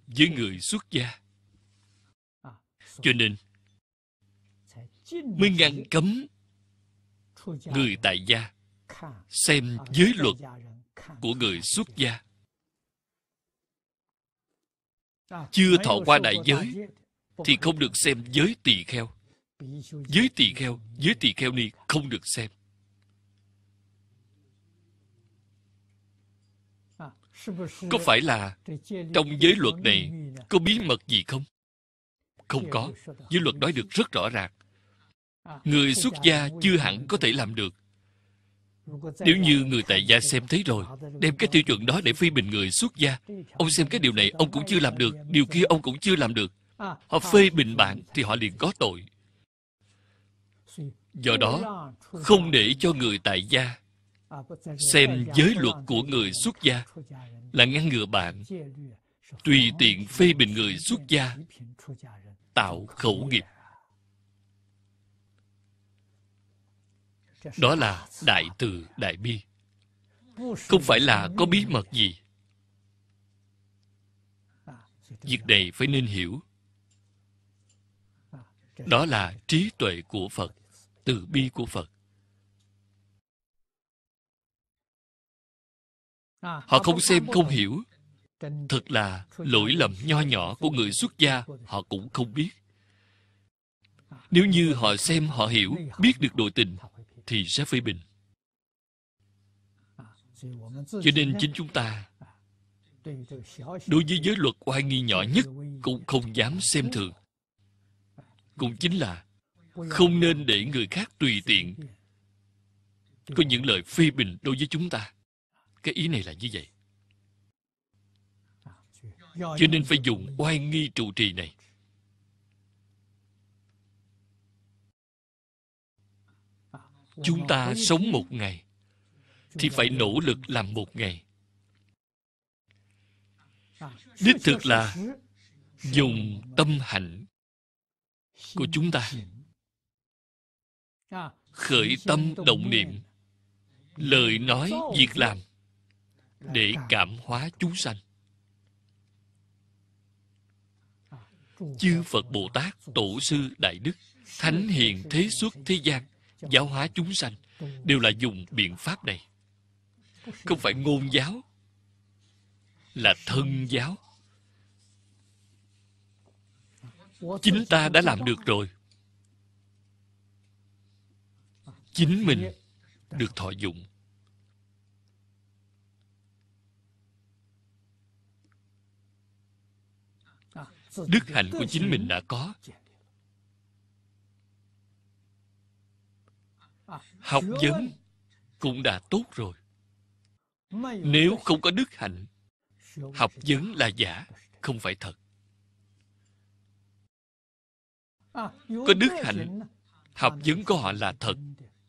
Speaker 1: với người xuất gia cho nên mới ngăn cấm người tại gia xem giới luật của người xuất gia
Speaker 3: chưa thọ qua đại giới thì không
Speaker 1: được xem giới tỳ kheo giới tỳ kheo giới tỳ kheo ni không được xem
Speaker 3: có phải là trong giới luật này
Speaker 1: có bí mật gì không không có giới luật nói được rất rõ ràng
Speaker 3: người xuất gia chưa
Speaker 1: hẳn có thể làm được nếu như người tại gia xem thấy rồi đem cái tiêu chuẩn đó để phê bình người xuất gia ông xem cái điều này ông cũng chưa làm được điều kia ông cũng chưa làm được họ phê bình bạn thì họ liền có tội
Speaker 3: do đó không
Speaker 1: để cho người tại gia
Speaker 3: xem giới luật
Speaker 1: của người xuất gia là ngăn ngừa bạn tùy tiện phê bình người xuất gia tạo khẩu nghiệp đó là đại từ đại bi không phải là có bí mật gì việc này phải nên hiểu đó là trí tuệ của phật từ bi của phật
Speaker 2: À, họ không xem không hiểu thật
Speaker 1: là lỗi lầm nho nhỏ của người xuất gia họ cũng không biết nếu như họ xem họ hiểu biết được đội tình thì sẽ phê bình
Speaker 3: à, cho nên chính chúng
Speaker 1: ta à, đối với giới luật oai nghi nhỏ nhất cũng không dám xem thường cũng chính là không nên để người khác tùy tiện có những lời phê bình đối với chúng ta cái ý này là như vậy
Speaker 4: cho nên phải dùng oai
Speaker 1: nghi trụ trì này
Speaker 3: chúng ta sống một ngày thì phải
Speaker 1: nỗ lực làm một ngày đích thực là dùng tâm hạnh của chúng ta
Speaker 2: khởi tâm động niệm
Speaker 1: lời nói việc làm để cảm hóa chúng sanh à, chư phật bồ tát tổ sư đại đức thánh hiền thế xuất thế gian giáo hóa chúng sanh đều là dùng biện pháp này không phải ngôn giáo là thân giáo
Speaker 3: chính ta đã làm được
Speaker 1: rồi à, chính mình được thọ dụng
Speaker 3: đức hạnh của chính mình đã có học vấn
Speaker 1: cũng đã tốt rồi nếu không có đức hạnh học vấn là giả không phải thật
Speaker 3: có đức hạnh
Speaker 1: học vấn của họ là thật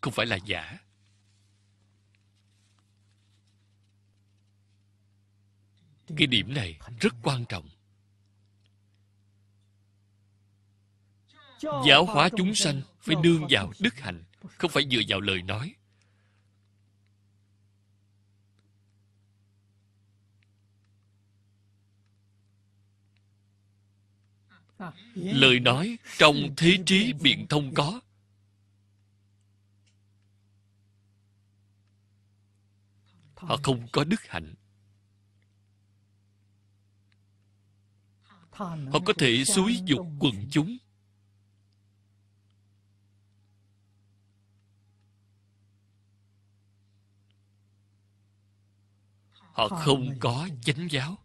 Speaker 1: không phải là giả cái điểm này rất quan trọng
Speaker 4: Giáo hóa chúng sanh phải nương vào đức
Speaker 1: hạnh, không phải dựa vào lời nói.
Speaker 4: Lời nói
Speaker 1: trong thế trí biện thông có. Họ không có đức hạnh.
Speaker 3: Họ có thể xúi dục
Speaker 1: quần chúng
Speaker 2: họ không có à,
Speaker 1: chánh giáo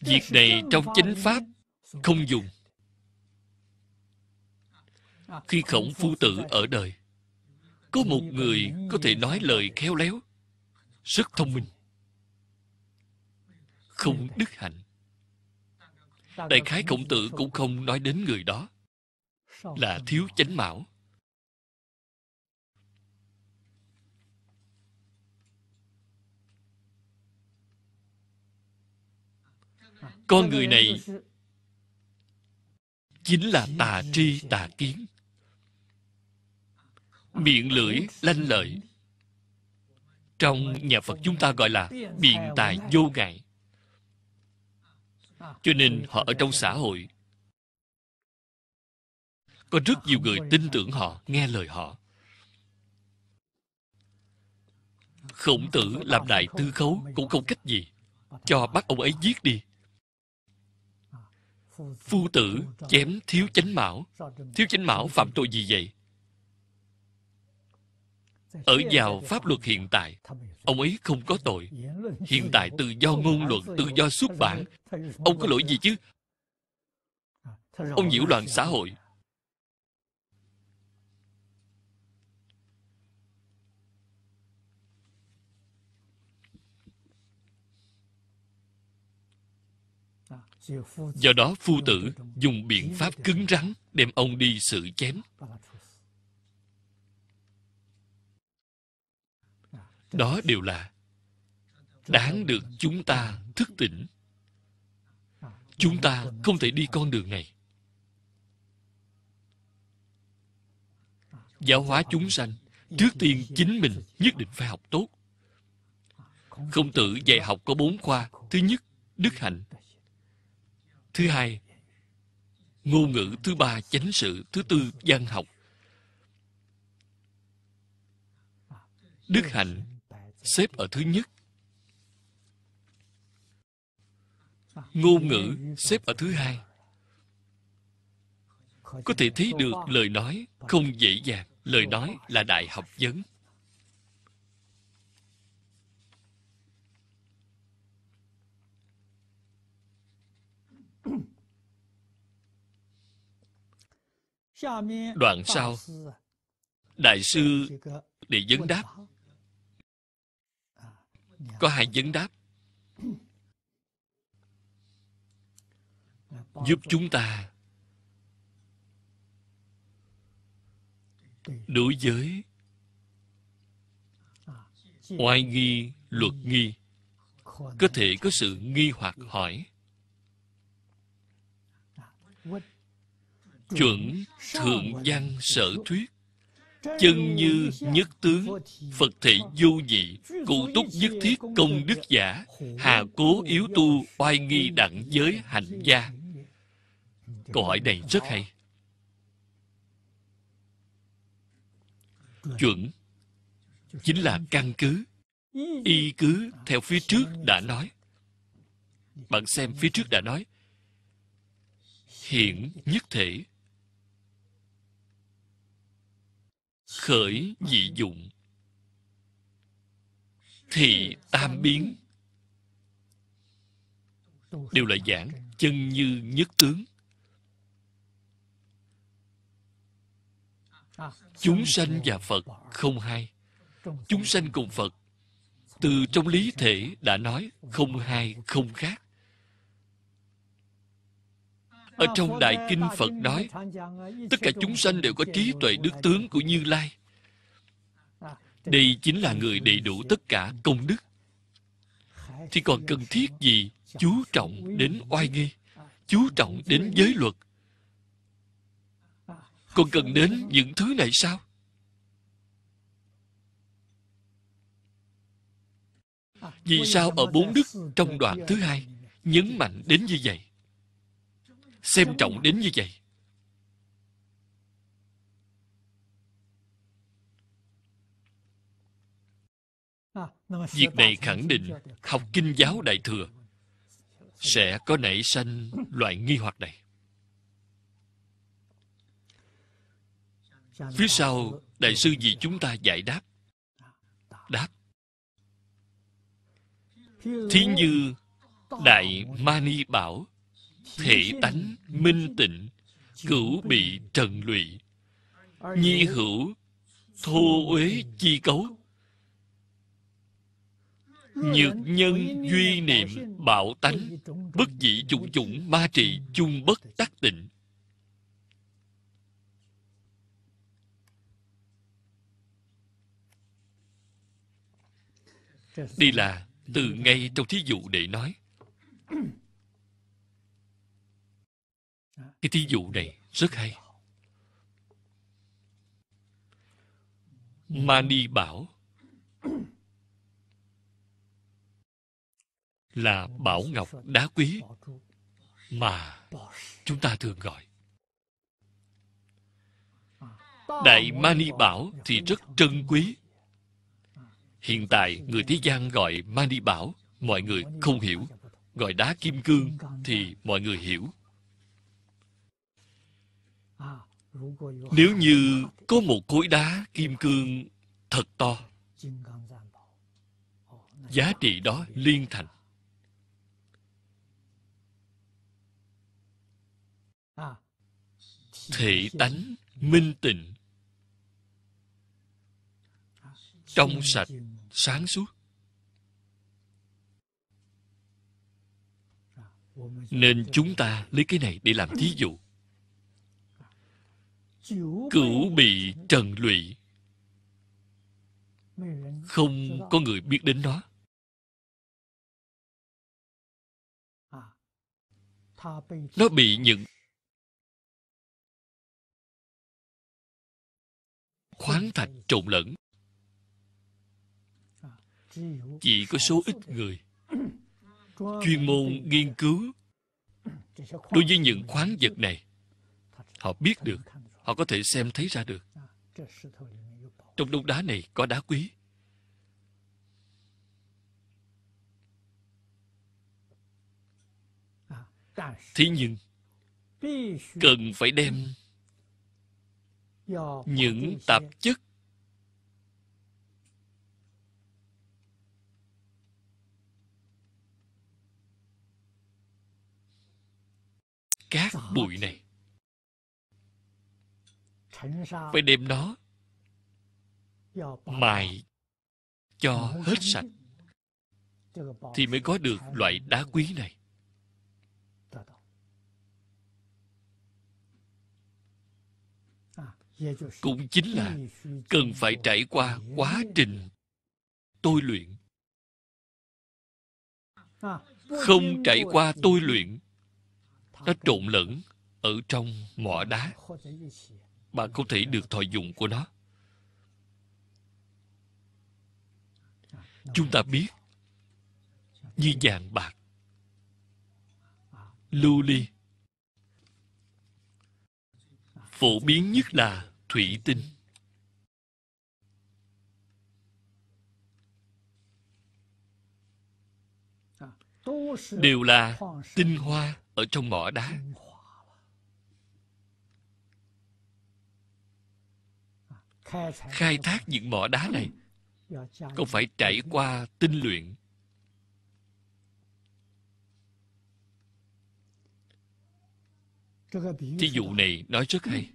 Speaker 4: việc này trong chánh pháp
Speaker 1: không dùng
Speaker 3: à, khi khổng phu tử
Speaker 1: ở đời có một người có thể nói lời khéo léo rất thông minh không đức hạnh
Speaker 4: đại khái khổng tử cũng
Speaker 1: không nói đến người đó là thiếu chánh mão con người này chính là tà tri tà kiến miệng lưỡi lanh lợi trong nhà phật chúng ta gọi là biện tài vô ngại
Speaker 4: cho nên
Speaker 1: họ ở trong xã hội có rất nhiều người tin tưởng họ nghe lời họ khổng tử làm đại tư khấu cũng không cách gì cho bắt ông ấy giết đi
Speaker 4: phu tử chém
Speaker 1: thiếu chánh mão thiếu chánh mão phạm tội gì vậy
Speaker 4: ở vào pháp luật
Speaker 1: hiện tại ông ấy không có tội hiện tại tự do ngôn luận tự do xuất bản ông có lỗi gì chứ ông nhiễu loạn xã hội do đó phu tử dùng biện pháp cứng rắn đem ông đi sự chém đó đều là đáng được chúng ta thức tỉnh chúng ta không thể đi con đường này giáo hóa chúng sanh trước tiên chính mình nhất định phải học tốt không tự dạy học có bốn khoa thứ nhất đức hạnh thứ hai ngôn ngữ thứ ba chánh sự thứ tư văn học đức hạnh xếp ở thứ nhất ngôn ngữ xếp ở thứ hai có thể thấy được lời nói không dễ dàng lời nói là đại học vấn đoạn sau đại sư để vấn đáp có hai vấn đáp giúp chúng ta đối với oai nghi luật nghi có thể có sự nghi hoặc hỏi
Speaker 3: chuẩn thượng văn
Speaker 1: sở thuyết chân như nhất tướng phật thị vô nhị cụ túc nhất thiết công đức giả hà cố yếu tu oai nghi đẳng giới hạnh gia câu hỏi này rất hay chuẩn chính là căn cứ y cứ theo phía trước đã nói bạn xem phía trước đã nói hiện nhất thể khởi dị dụng thì tam biến đều là giảng chân như nhất tướng
Speaker 3: chúng sanh và
Speaker 1: phật không hai chúng sanh cùng phật từ trong lý thể đã nói không hai không khác
Speaker 3: ở trong Đại Kinh Phật nói Tất cả chúng sanh
Speaker 1: đều có trí tuệ đức tướng của Như Lai Đây chính là người đầy đủ tất cả công đức Thì còn cần thiết gì chú trọng đến oai nghi Chú trọng đến giới luật Còn cần đến những thứ này sao?
Speaker 4: Vì sao ở bốn đức trong đoạn thứ
Speaker 1: hai nhấn mạnh đến như vậy? xem trọng đến như vậy
Speaker 3: à, việc này khẳng định học kinh giáo đại
Speaker 1: thừa sẽ có nảy sanh loại nghi hoặc này phía sau đại sư gì chúng ta giải đáp đáp
Speaker 4: thí như đại
Speaker 1: mani bảo thể tánh minh tịnh cửu bị trần lụy nhi hữu thô uế chi cấu
Speaker 4: nhược nhân duy niệm
Speaker 1: bạo tánh bất dị chủng chủng ma trị chung bất tác tịnh đây là từ ngay trong thí dụ để nói cái thí dụ này rất hay mani bảo là bảo ngọc đá quý mà chúng ta thường gọi
Speaker 4: đại mani
Speaker 1: bảo thì rất trân quý hiện tại người thế gian gọi mani bảo mọi người không hiểu gọi đá kim cương thì mọi người hiểu
Speaker 3: nếu như
Speaker 1: có một khối đá kim cương thật to, giá trị đó liên thành.
Speaker 3: Thể tánh
Speaker 1: minh tịnh
Speaker 2: trong sạch
Speaker 1: sáng suốt nên chúng ta lấy cái này để làm thí dụ cửu
Speaker 2: bị trần lụy không có người biết đến nó nó bị những khoáng thạch trộn lẫn
Speaker 3: chỉ có số ít người chuyên môn
Speaker 1: nghiên cứu đối với những khoáng vật này họ biết được họ có thể xem thấy ra được trong đống đá này có đá quý thế nhưng
Speaker 3: cần phải đem những tạp chất
Speaker 1: cát bụi này về đêm đó Mài cho hết
Speaker 4: sạch Thì mới có được loại đá quý này
Speaker 3: Cũng chính là
Speaker 1: Cần phải trải qua quá trình Tôi luyện Không trải qua tôi luyện Nó trộn lẫn Ở trong mỏ đá bạn có thể được thọ dụng của nó chúng ta biết như vàng bạc lưu ly phổ biến nhất là thủy tinh
Speaker 3: đều là tinh hoa
Speaker 1: ở trong mỏ đá khai thác những mỏ đá này con phải trải qua tinh luyện
Speaker 3: thí dụ này
Speaker 1: nói rất hay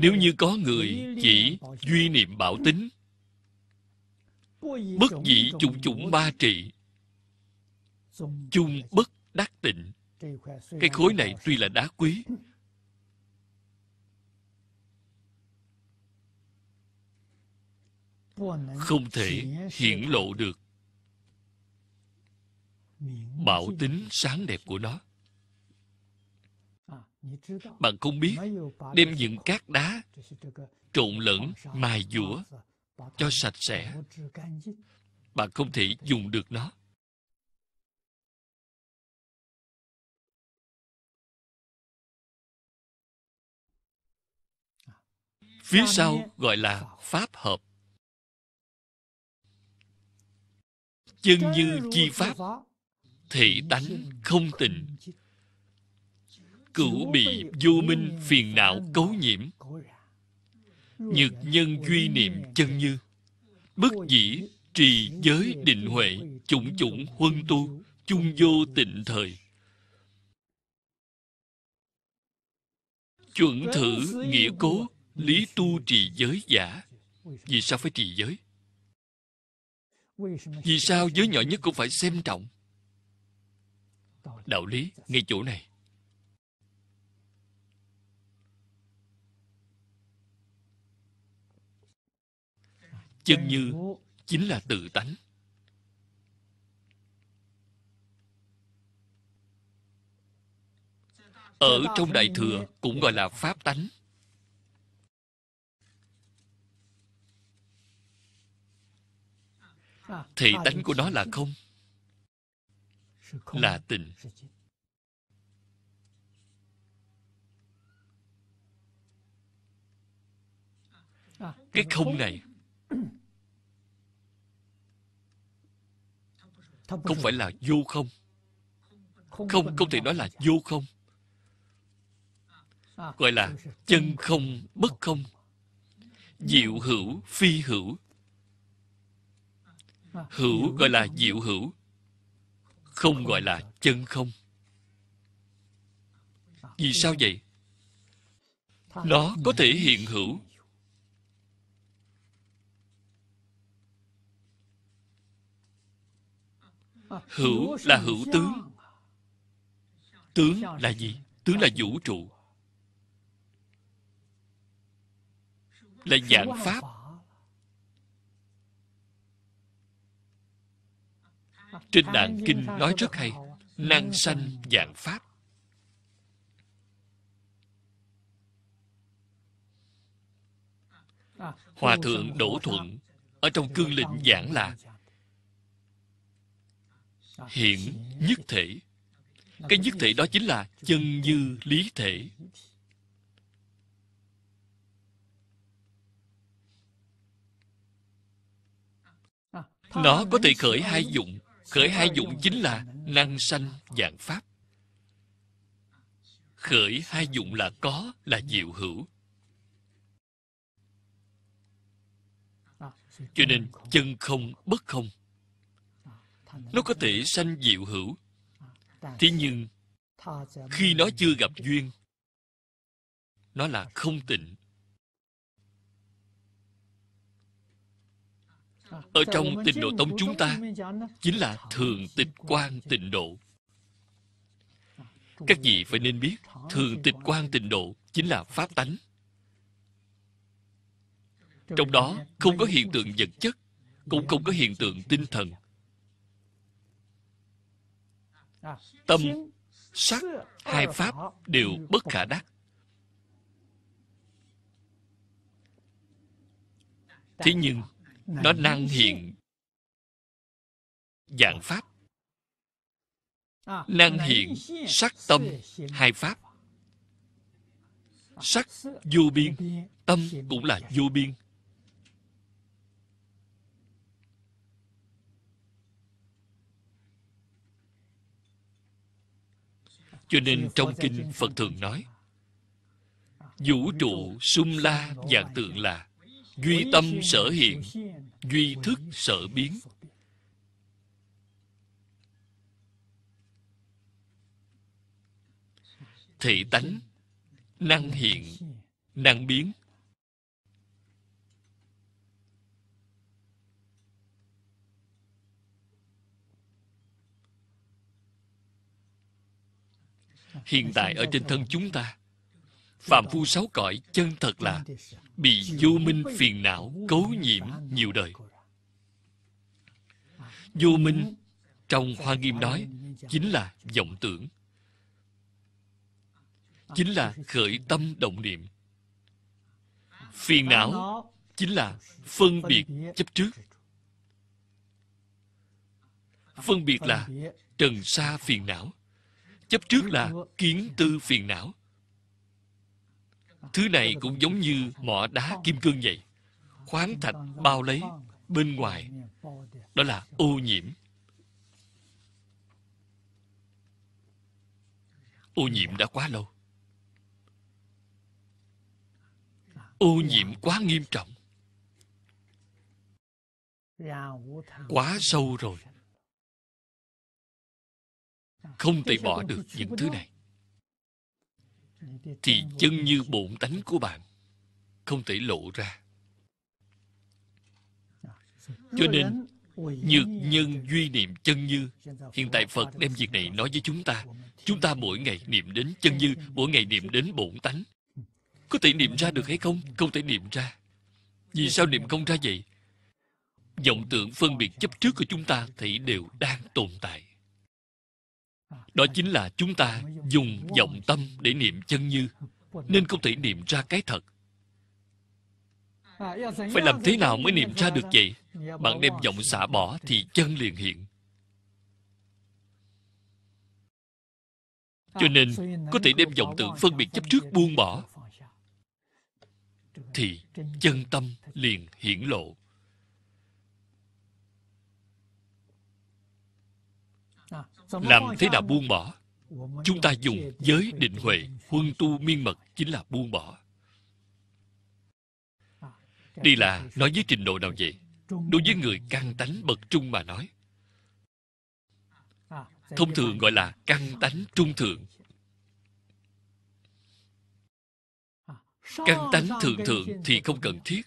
Speaker 3: nếu như có người chỉ duy niệm bảo tính bất dĩ chủng chủng ba trị chung bất đắc tịnh cái khối này
Speaker 1: tuy là đá quý
Speaker 3: Không thể hiển
Speaker 1: lộ được Bảo tính sáng đẹp của nó
Speaker 3: Bạn không biết Đem những cát đá Trộn lẫn, mài dũa Cho sạch sẽ
Speaker 2: Bạn không thể dùng được nó phía sau gọi là pháp hợp
Speaker 3: chân như chi pháp
Speaker 1: thể tánh không tình cửu bị vô minh phiền não cấu nhiễm nhược nhân duy niệm chân như bất dĩ trì giới định huệ chủng chủng huân tu chung vô tịnh thời chuẩn thử nghĩa cố lý tu trì giới giả vì sao phải trì giới vì sao giới nhỏ nhất cũng phải xem trọng đạo lý ngay chỗ này chân như chính là tự tánh
Speaker 4: ở trong đại
Speaker 1: thừa cũng gọi là pháp tánh thì tánh của nó là không là tình
Speaker 4: cái không này
Speaker 1: không phải là vô không không không thể nói là vô không gọi là chân không bất không
Speaker 2: diệu hữu
Speaker 1: phi hữu
Speaker 4: hữu gọi là
Speaker 1: diệu hữu không gọi là chân không vì sao vậy nó có thể hiện hữu
Speaker 4: hữu là hữu tướng
Speaker 1: tướng là gì tướng là vũ trụ là dạng pháp
Speaker 4: Trên đàn kinh nói rất hay Năng sanh dạng pháp Hòa thượng Đỗ Thuận Ở trong cương lĩnh giảng là Hiện nhất
Speaker 1: thể Cái nhất thể đó chính là Chân như lý thể
Speaker 4: Nó có thể khởi hai dụng Khởi hai dụng chính là năng sanh dạng
Speaker 1: pháp. Khởi hai dụng là có, là diệu hữu. Cho nên chân không, bất không. Nó có thể sanh diệu hữu. Thế nhưng, khi nó chưa gặp duyên, nó là không tịnh
Speaker 4: ở trong tịnh độ tông chúng ta chính
Speaker 1: là thường tịch quan tịnh độ các vị phải nên biết thường tịch quan tịnh độ chính là pháp tánh trong đó không có hiện tượng vật chất cũng không có hiện tượng tinh thần tâm
Speaker 3: sắc
Speaker 2: hai pháp đều bất khả đắc
Speaker 4: thế nhưng nó năng hiện
Speaker 1: dạng pháp
Speaker 2: năng à, hiện sắc
Speaker 1: tâm hai pháp
Speaker 3: sắc vô biên
Speaker 1: tâm cũng là vô biên cho nên trong kinh phật thường nói à, vũ trụ sung la dạng tượng là duy tâm sở hiện duy thức sở biến thị tánh năng hiện năng biến hiện tại ở trên thân chúng ta phạm phu sáu cõi chân thật là bị vô minh phiền não cấu nhiễm nhiều đời vô minh trong hoa nghiêm nói chính là vọng tưởng chính là khởi tâm động niệm phiền não chính là phân biệt chấp trước phân biệt là trần sa phiền não chấp trước là kiến tư phiền não Thứ này cũng giống như mỏ đá kim cương vậy Khoáng thạch bao lấy bên ngoài Đó là ô nhiễm Ô nhiễm đã quá lâu Ô
Speaker 2: nhiễm quá nghiêm trọng Quá sâu rồi Không thể bỏ được những thứ này thì chân như bổn tánh của bạn
Speaker 1: không thể lộ ra
Speaker 4: cho nên nhược
Speaker 1: nhân duy niệm chân như hiện tại phật đem việc này nói với chúng ta chúng ta mỗi ngày niệm đến chân như mỗi ngày niệm đến bổn tánh có thể niệm ra được hay không không thể niệm ra vì sao niệm không ra vậy vọng tưởng phân biệt chấp trước của chúng ta thì đều đang tồn tại đó chính là chúng ta dùng vọng tâm để niệm chân như nên không thể niệm ra cái thật
Speaker 3: phải làm thế nào mới niệm ra được vậy bạn đem vọng xả
Speaker 1: bỏ thì chân liền hiện cho nên có thể đem vọng tưởng phân biệt chấp trước buông bỏ thì chân tâm liền hiển lộ
Speaker 3: làm thế nào buông bỏ chúng ta dùng giới định
Speaker 1: huệ huân tu miên mật chính là buông bỏ
Speaker 3: à, đây là
Speaker 1: nói với trình độ nào vậy đối với người căng tánh bậc trung mà nói
Speaker 4: à, thông thường
Speaker 1: gọi là căng tánh trung thượng
Speaker 2: à, căng tánh thượng thượng thì không cần thiết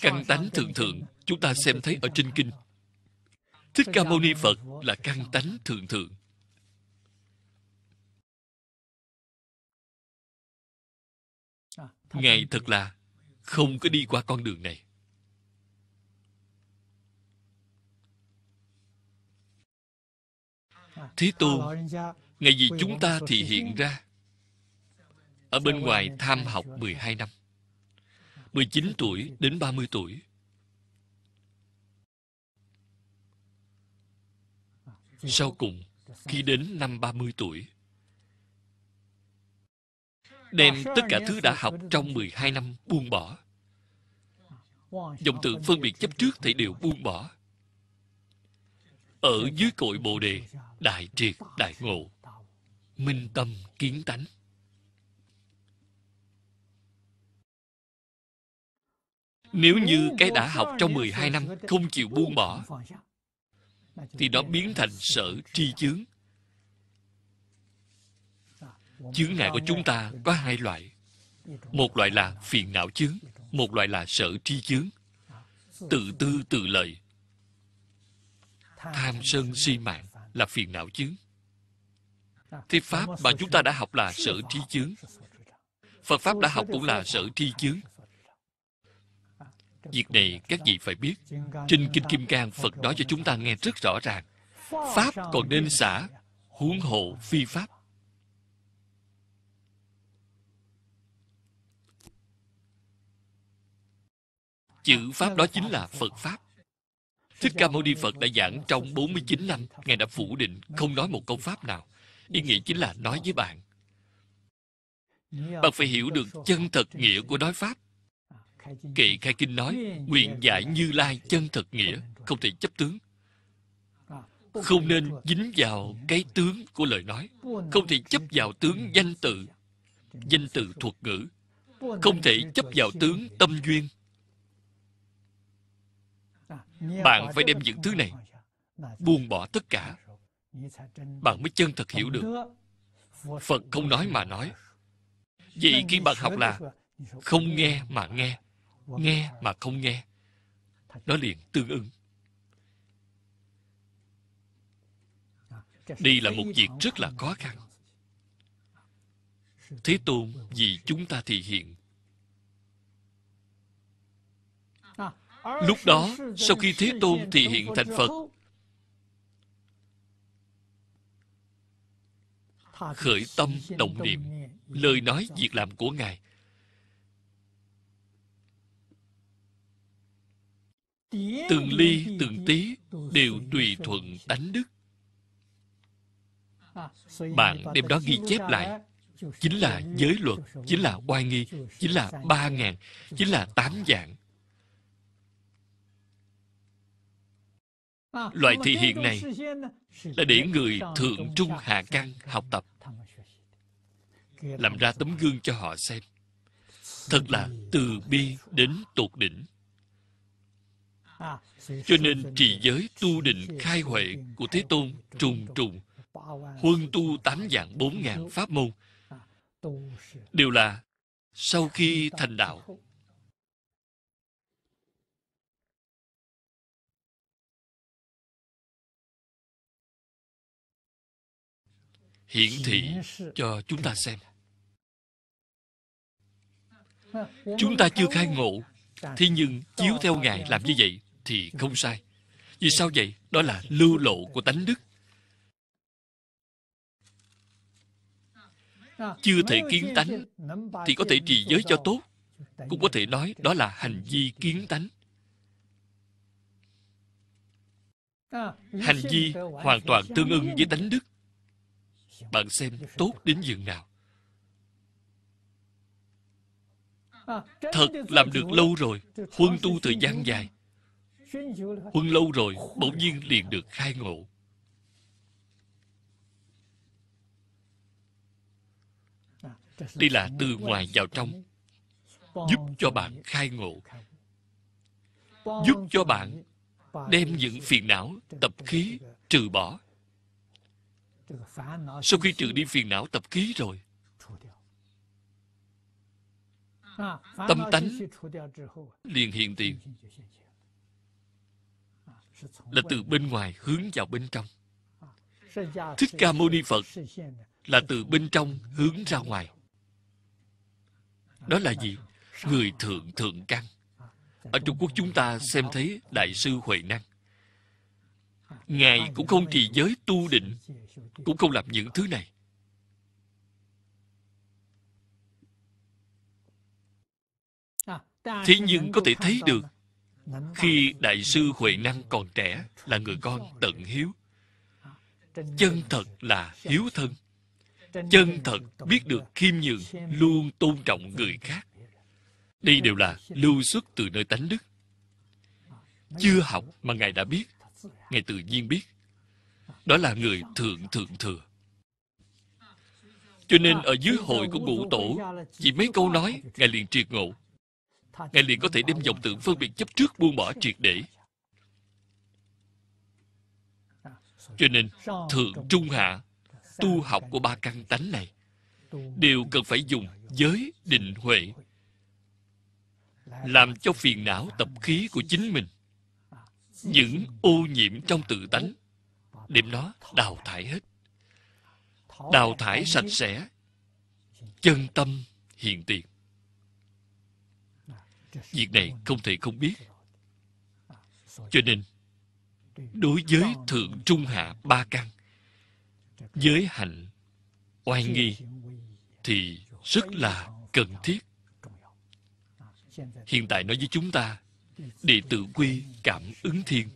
Speaker 1: căn tánh thượng thượng chúng ta xem thấy ở trên kinh thích ca mâu ni phật là
Speaker 2: căn tánh thượng thượng ngài thật là không có đi qua con đường này
Speaker 4: thế tôn ngày vì chúng ta thì hiện ra ở bên ngoài tham học 12
Speaker 1: năm 19 tuổi đến 30 tuổi Sau cùng Khi đến năm 30 tuổi
Speaker 4: Đem tất cả thứ đã học trong
Speaker 1: 12 năm buông bỏ
Speaker 3: Dòng tượng phân
Speaker 1: biệt chấp trước thì đều buông bỏ Ở dưới cội bồ đề Đại triệt đại ngộ Minh tâm kiến tánh Nếu như cái đã học trong 12 năm không chịu buông bỏ thì nó biến thành sở tri chướng. Chướng ngại của chúng ta có hai loại. Một loại là phiền não chướng, một loại là sở tri chướng. Tự tư tự lợi. Tham sân si mạng là phiền não chướng. Thì Pháp mà chúng ta đã học là sở tri chướng. Phật Pháp đã học cũng là sở tri chướng
Speaker 2: Việc này các vị phải biết Trên Kinh Kim Cang Phật nói cho chúng
Speaker 1: ta nghe rất rõ ràng Pháp còn nên xả Huống hộ phi Pháp Chữ Pháp đó chính là Phật Pháp Thích Ca Mâu Ni Phật đã giảng trong 49 năm Ngài đã phủ định không nói một câu Pháp nào Ý nghĩa chính là nói với bạn
Speaker 4: Bạn phải hiểu được chân
Speaker 1: thật nghĩa của nói Pháp Kệ Khai Kinh nói, nguyện giải như lai chân thật nghĩa, không thể chấp tướng.
Speaker 3: Không nên dính
Speaker 1: vào cái tướng của lời nói. Không thể chấp vào tướng danh tự, danh tự thuật ngữ. Không thể chấp vào tướng tâm duyên.
Speaker 4: Bạn phải đem những thứ này
Speaker 1: buông bỏ tất cả. Bạn mới chân thật hiểu được. Phật không nói mà nói. Vậy khi bạn học là không nghe mà nghe nghe mà không nghe nó liền tương ứng
Speaker 4: à, đây là một việc
Speaker 1: rất là khó khăn thế tôn vì chúng ta thị hiện
Speaker 3: à, lúc đó sau khi thế tôn thị hiện thành phật khởi tâm
Speaker 1: động niệm lời nói việc làm của ngài
Speaker 2: từng ly từng tí đều tùy
Speaker 1: thuận tánh đức
Speaker 3: bạn đem đó ghi chép lại chính là giới luật
Speaker 1: chính là oai nghi chính là ba ngàn chính là tám dạng
Speaker 3: loại thị hiện này là để người thượng trung
Speaker 1: hạ căn học tập làm ra tấm gương cho họ xem thật là từ bi đến tột đỉnh
Speaker 3: cho nên trì giới tu định khai huệ
Speaker 1: của Thế Tôn trùng trùng, huân tu tám dạng bốn ngàn pháp môn,
Speaker 2: đều là sau khi thành đạo. Hiển thị cho chúng ta xem. Chúng ta chưa khai ngộ Thế
Speaker 1: nhưng chiếu theo Ngài làm như vậy thì không ừ. sai. Vì sao vậy? Đó là lưu lộ của tánh đức.
Speaker 3: Chưa thể kiến tánh thì có thể trì giới cho tốt.
Speaker 1: Cũng có thể nói đó là hành vi kiến tánh.
Speaker 3: Hành vi hoàn toàn tương ưng với tánh đức.
Speaker 1: Bạn xem dạ. tốt đến dường nào.
Speaker 3: Ờ, Thật làm được lâu rồi Huân tu thời gian dài Huân lâu rồi Bỗng
Speaker 1: nhiên liền được khai ngộ
Speaker 3: Đây là từ ngoài vào trong Giúp
Speaker 1: cho bạn khai ngộ
Speaker 3: Giúp cho bạn Đem
Speaker 1: những phiền não Tập khí trừ bỏ
Speaker 3: Sau khi trừ đi
Speaker 1: phiền não tập khí rồi Tâm tánh liền hiện tiền
Speaker 3: là từ bên ngoài hướng
Speaker 1: vào bên trong thích ca mâu ni phật là từ bên trong hướng ra ngoài đó là gì người thượng thượng căn ở trung quốc chúng ta xem thấy đại sư huệ năng ngài cũng không trì giới tu định cũng không làm những thứ này
Speaker 3: thế nhưng có thể thấy được
Speaker 1: khi đại sư huệ năng còn trẻ là người con tận hiếu chân thật là hiếu thân chân thật biết được khiêm nhường luôn tôn trọng người khác đây đều là lưu xuất từ nơi tánh đức chưa học mà ngài đã biết ngài tự nhiên biết đó là người thượng thượng thừa cho nên ở dưới hội của ngũ tổ chỉ mấy câu nói ngài liền triệt ngộ Ngài liền có thể đem vọng tưởng phân biệt chấp trước buông bỏ triệt để
Speaker 4: Cho nên Thượng Trung Hạ Tu học
Speaker 1: của ba căn tánh này Đều cần phải dùng giới định huệ Làm cho phiền não tập khí của chính mình Những ô nhiễm trong tự tánh Đem nó đào thải hết Đào thải sạch sẽ Chân tâm hiện tiền việc này không thể không biết cho nên đối với thượng trung hạ ba căn giới hạnh oai nghi thì rất là cần thiết hiện tại nói với chúng ta đệ tử quy cảm ứng thiên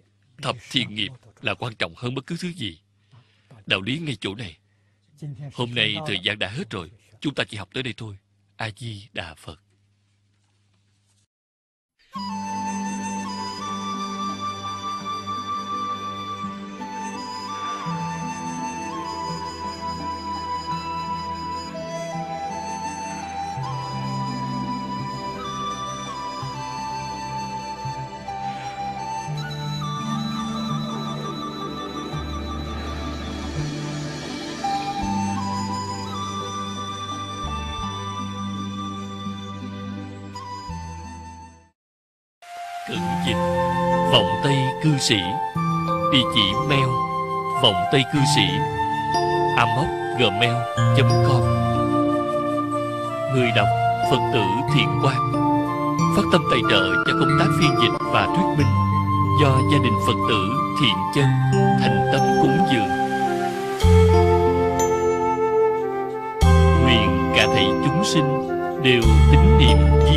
Speaker 1: thập thiện nghiệp là quan trọng hơn bất cứ thứ gì đạo lý ngay chỗ này hôm nay thời gian đã hết rồi chúng ta chỉ học tới đây thôi a di đà phật Bye. Vọng Tây cư sĩ Địa chỉ mail Vọng Tây cư sĩ amocgmail.com Người đọc Phật tử Thiện Quang Phát tâm tài trợ cho công tác phiên dịch và thuyết minh Do gia đình Phật tử Thiện Chân
Speaker 4: Thành tâm cúng dường Nguyện cả thầy chúng sinh đều tín niệm di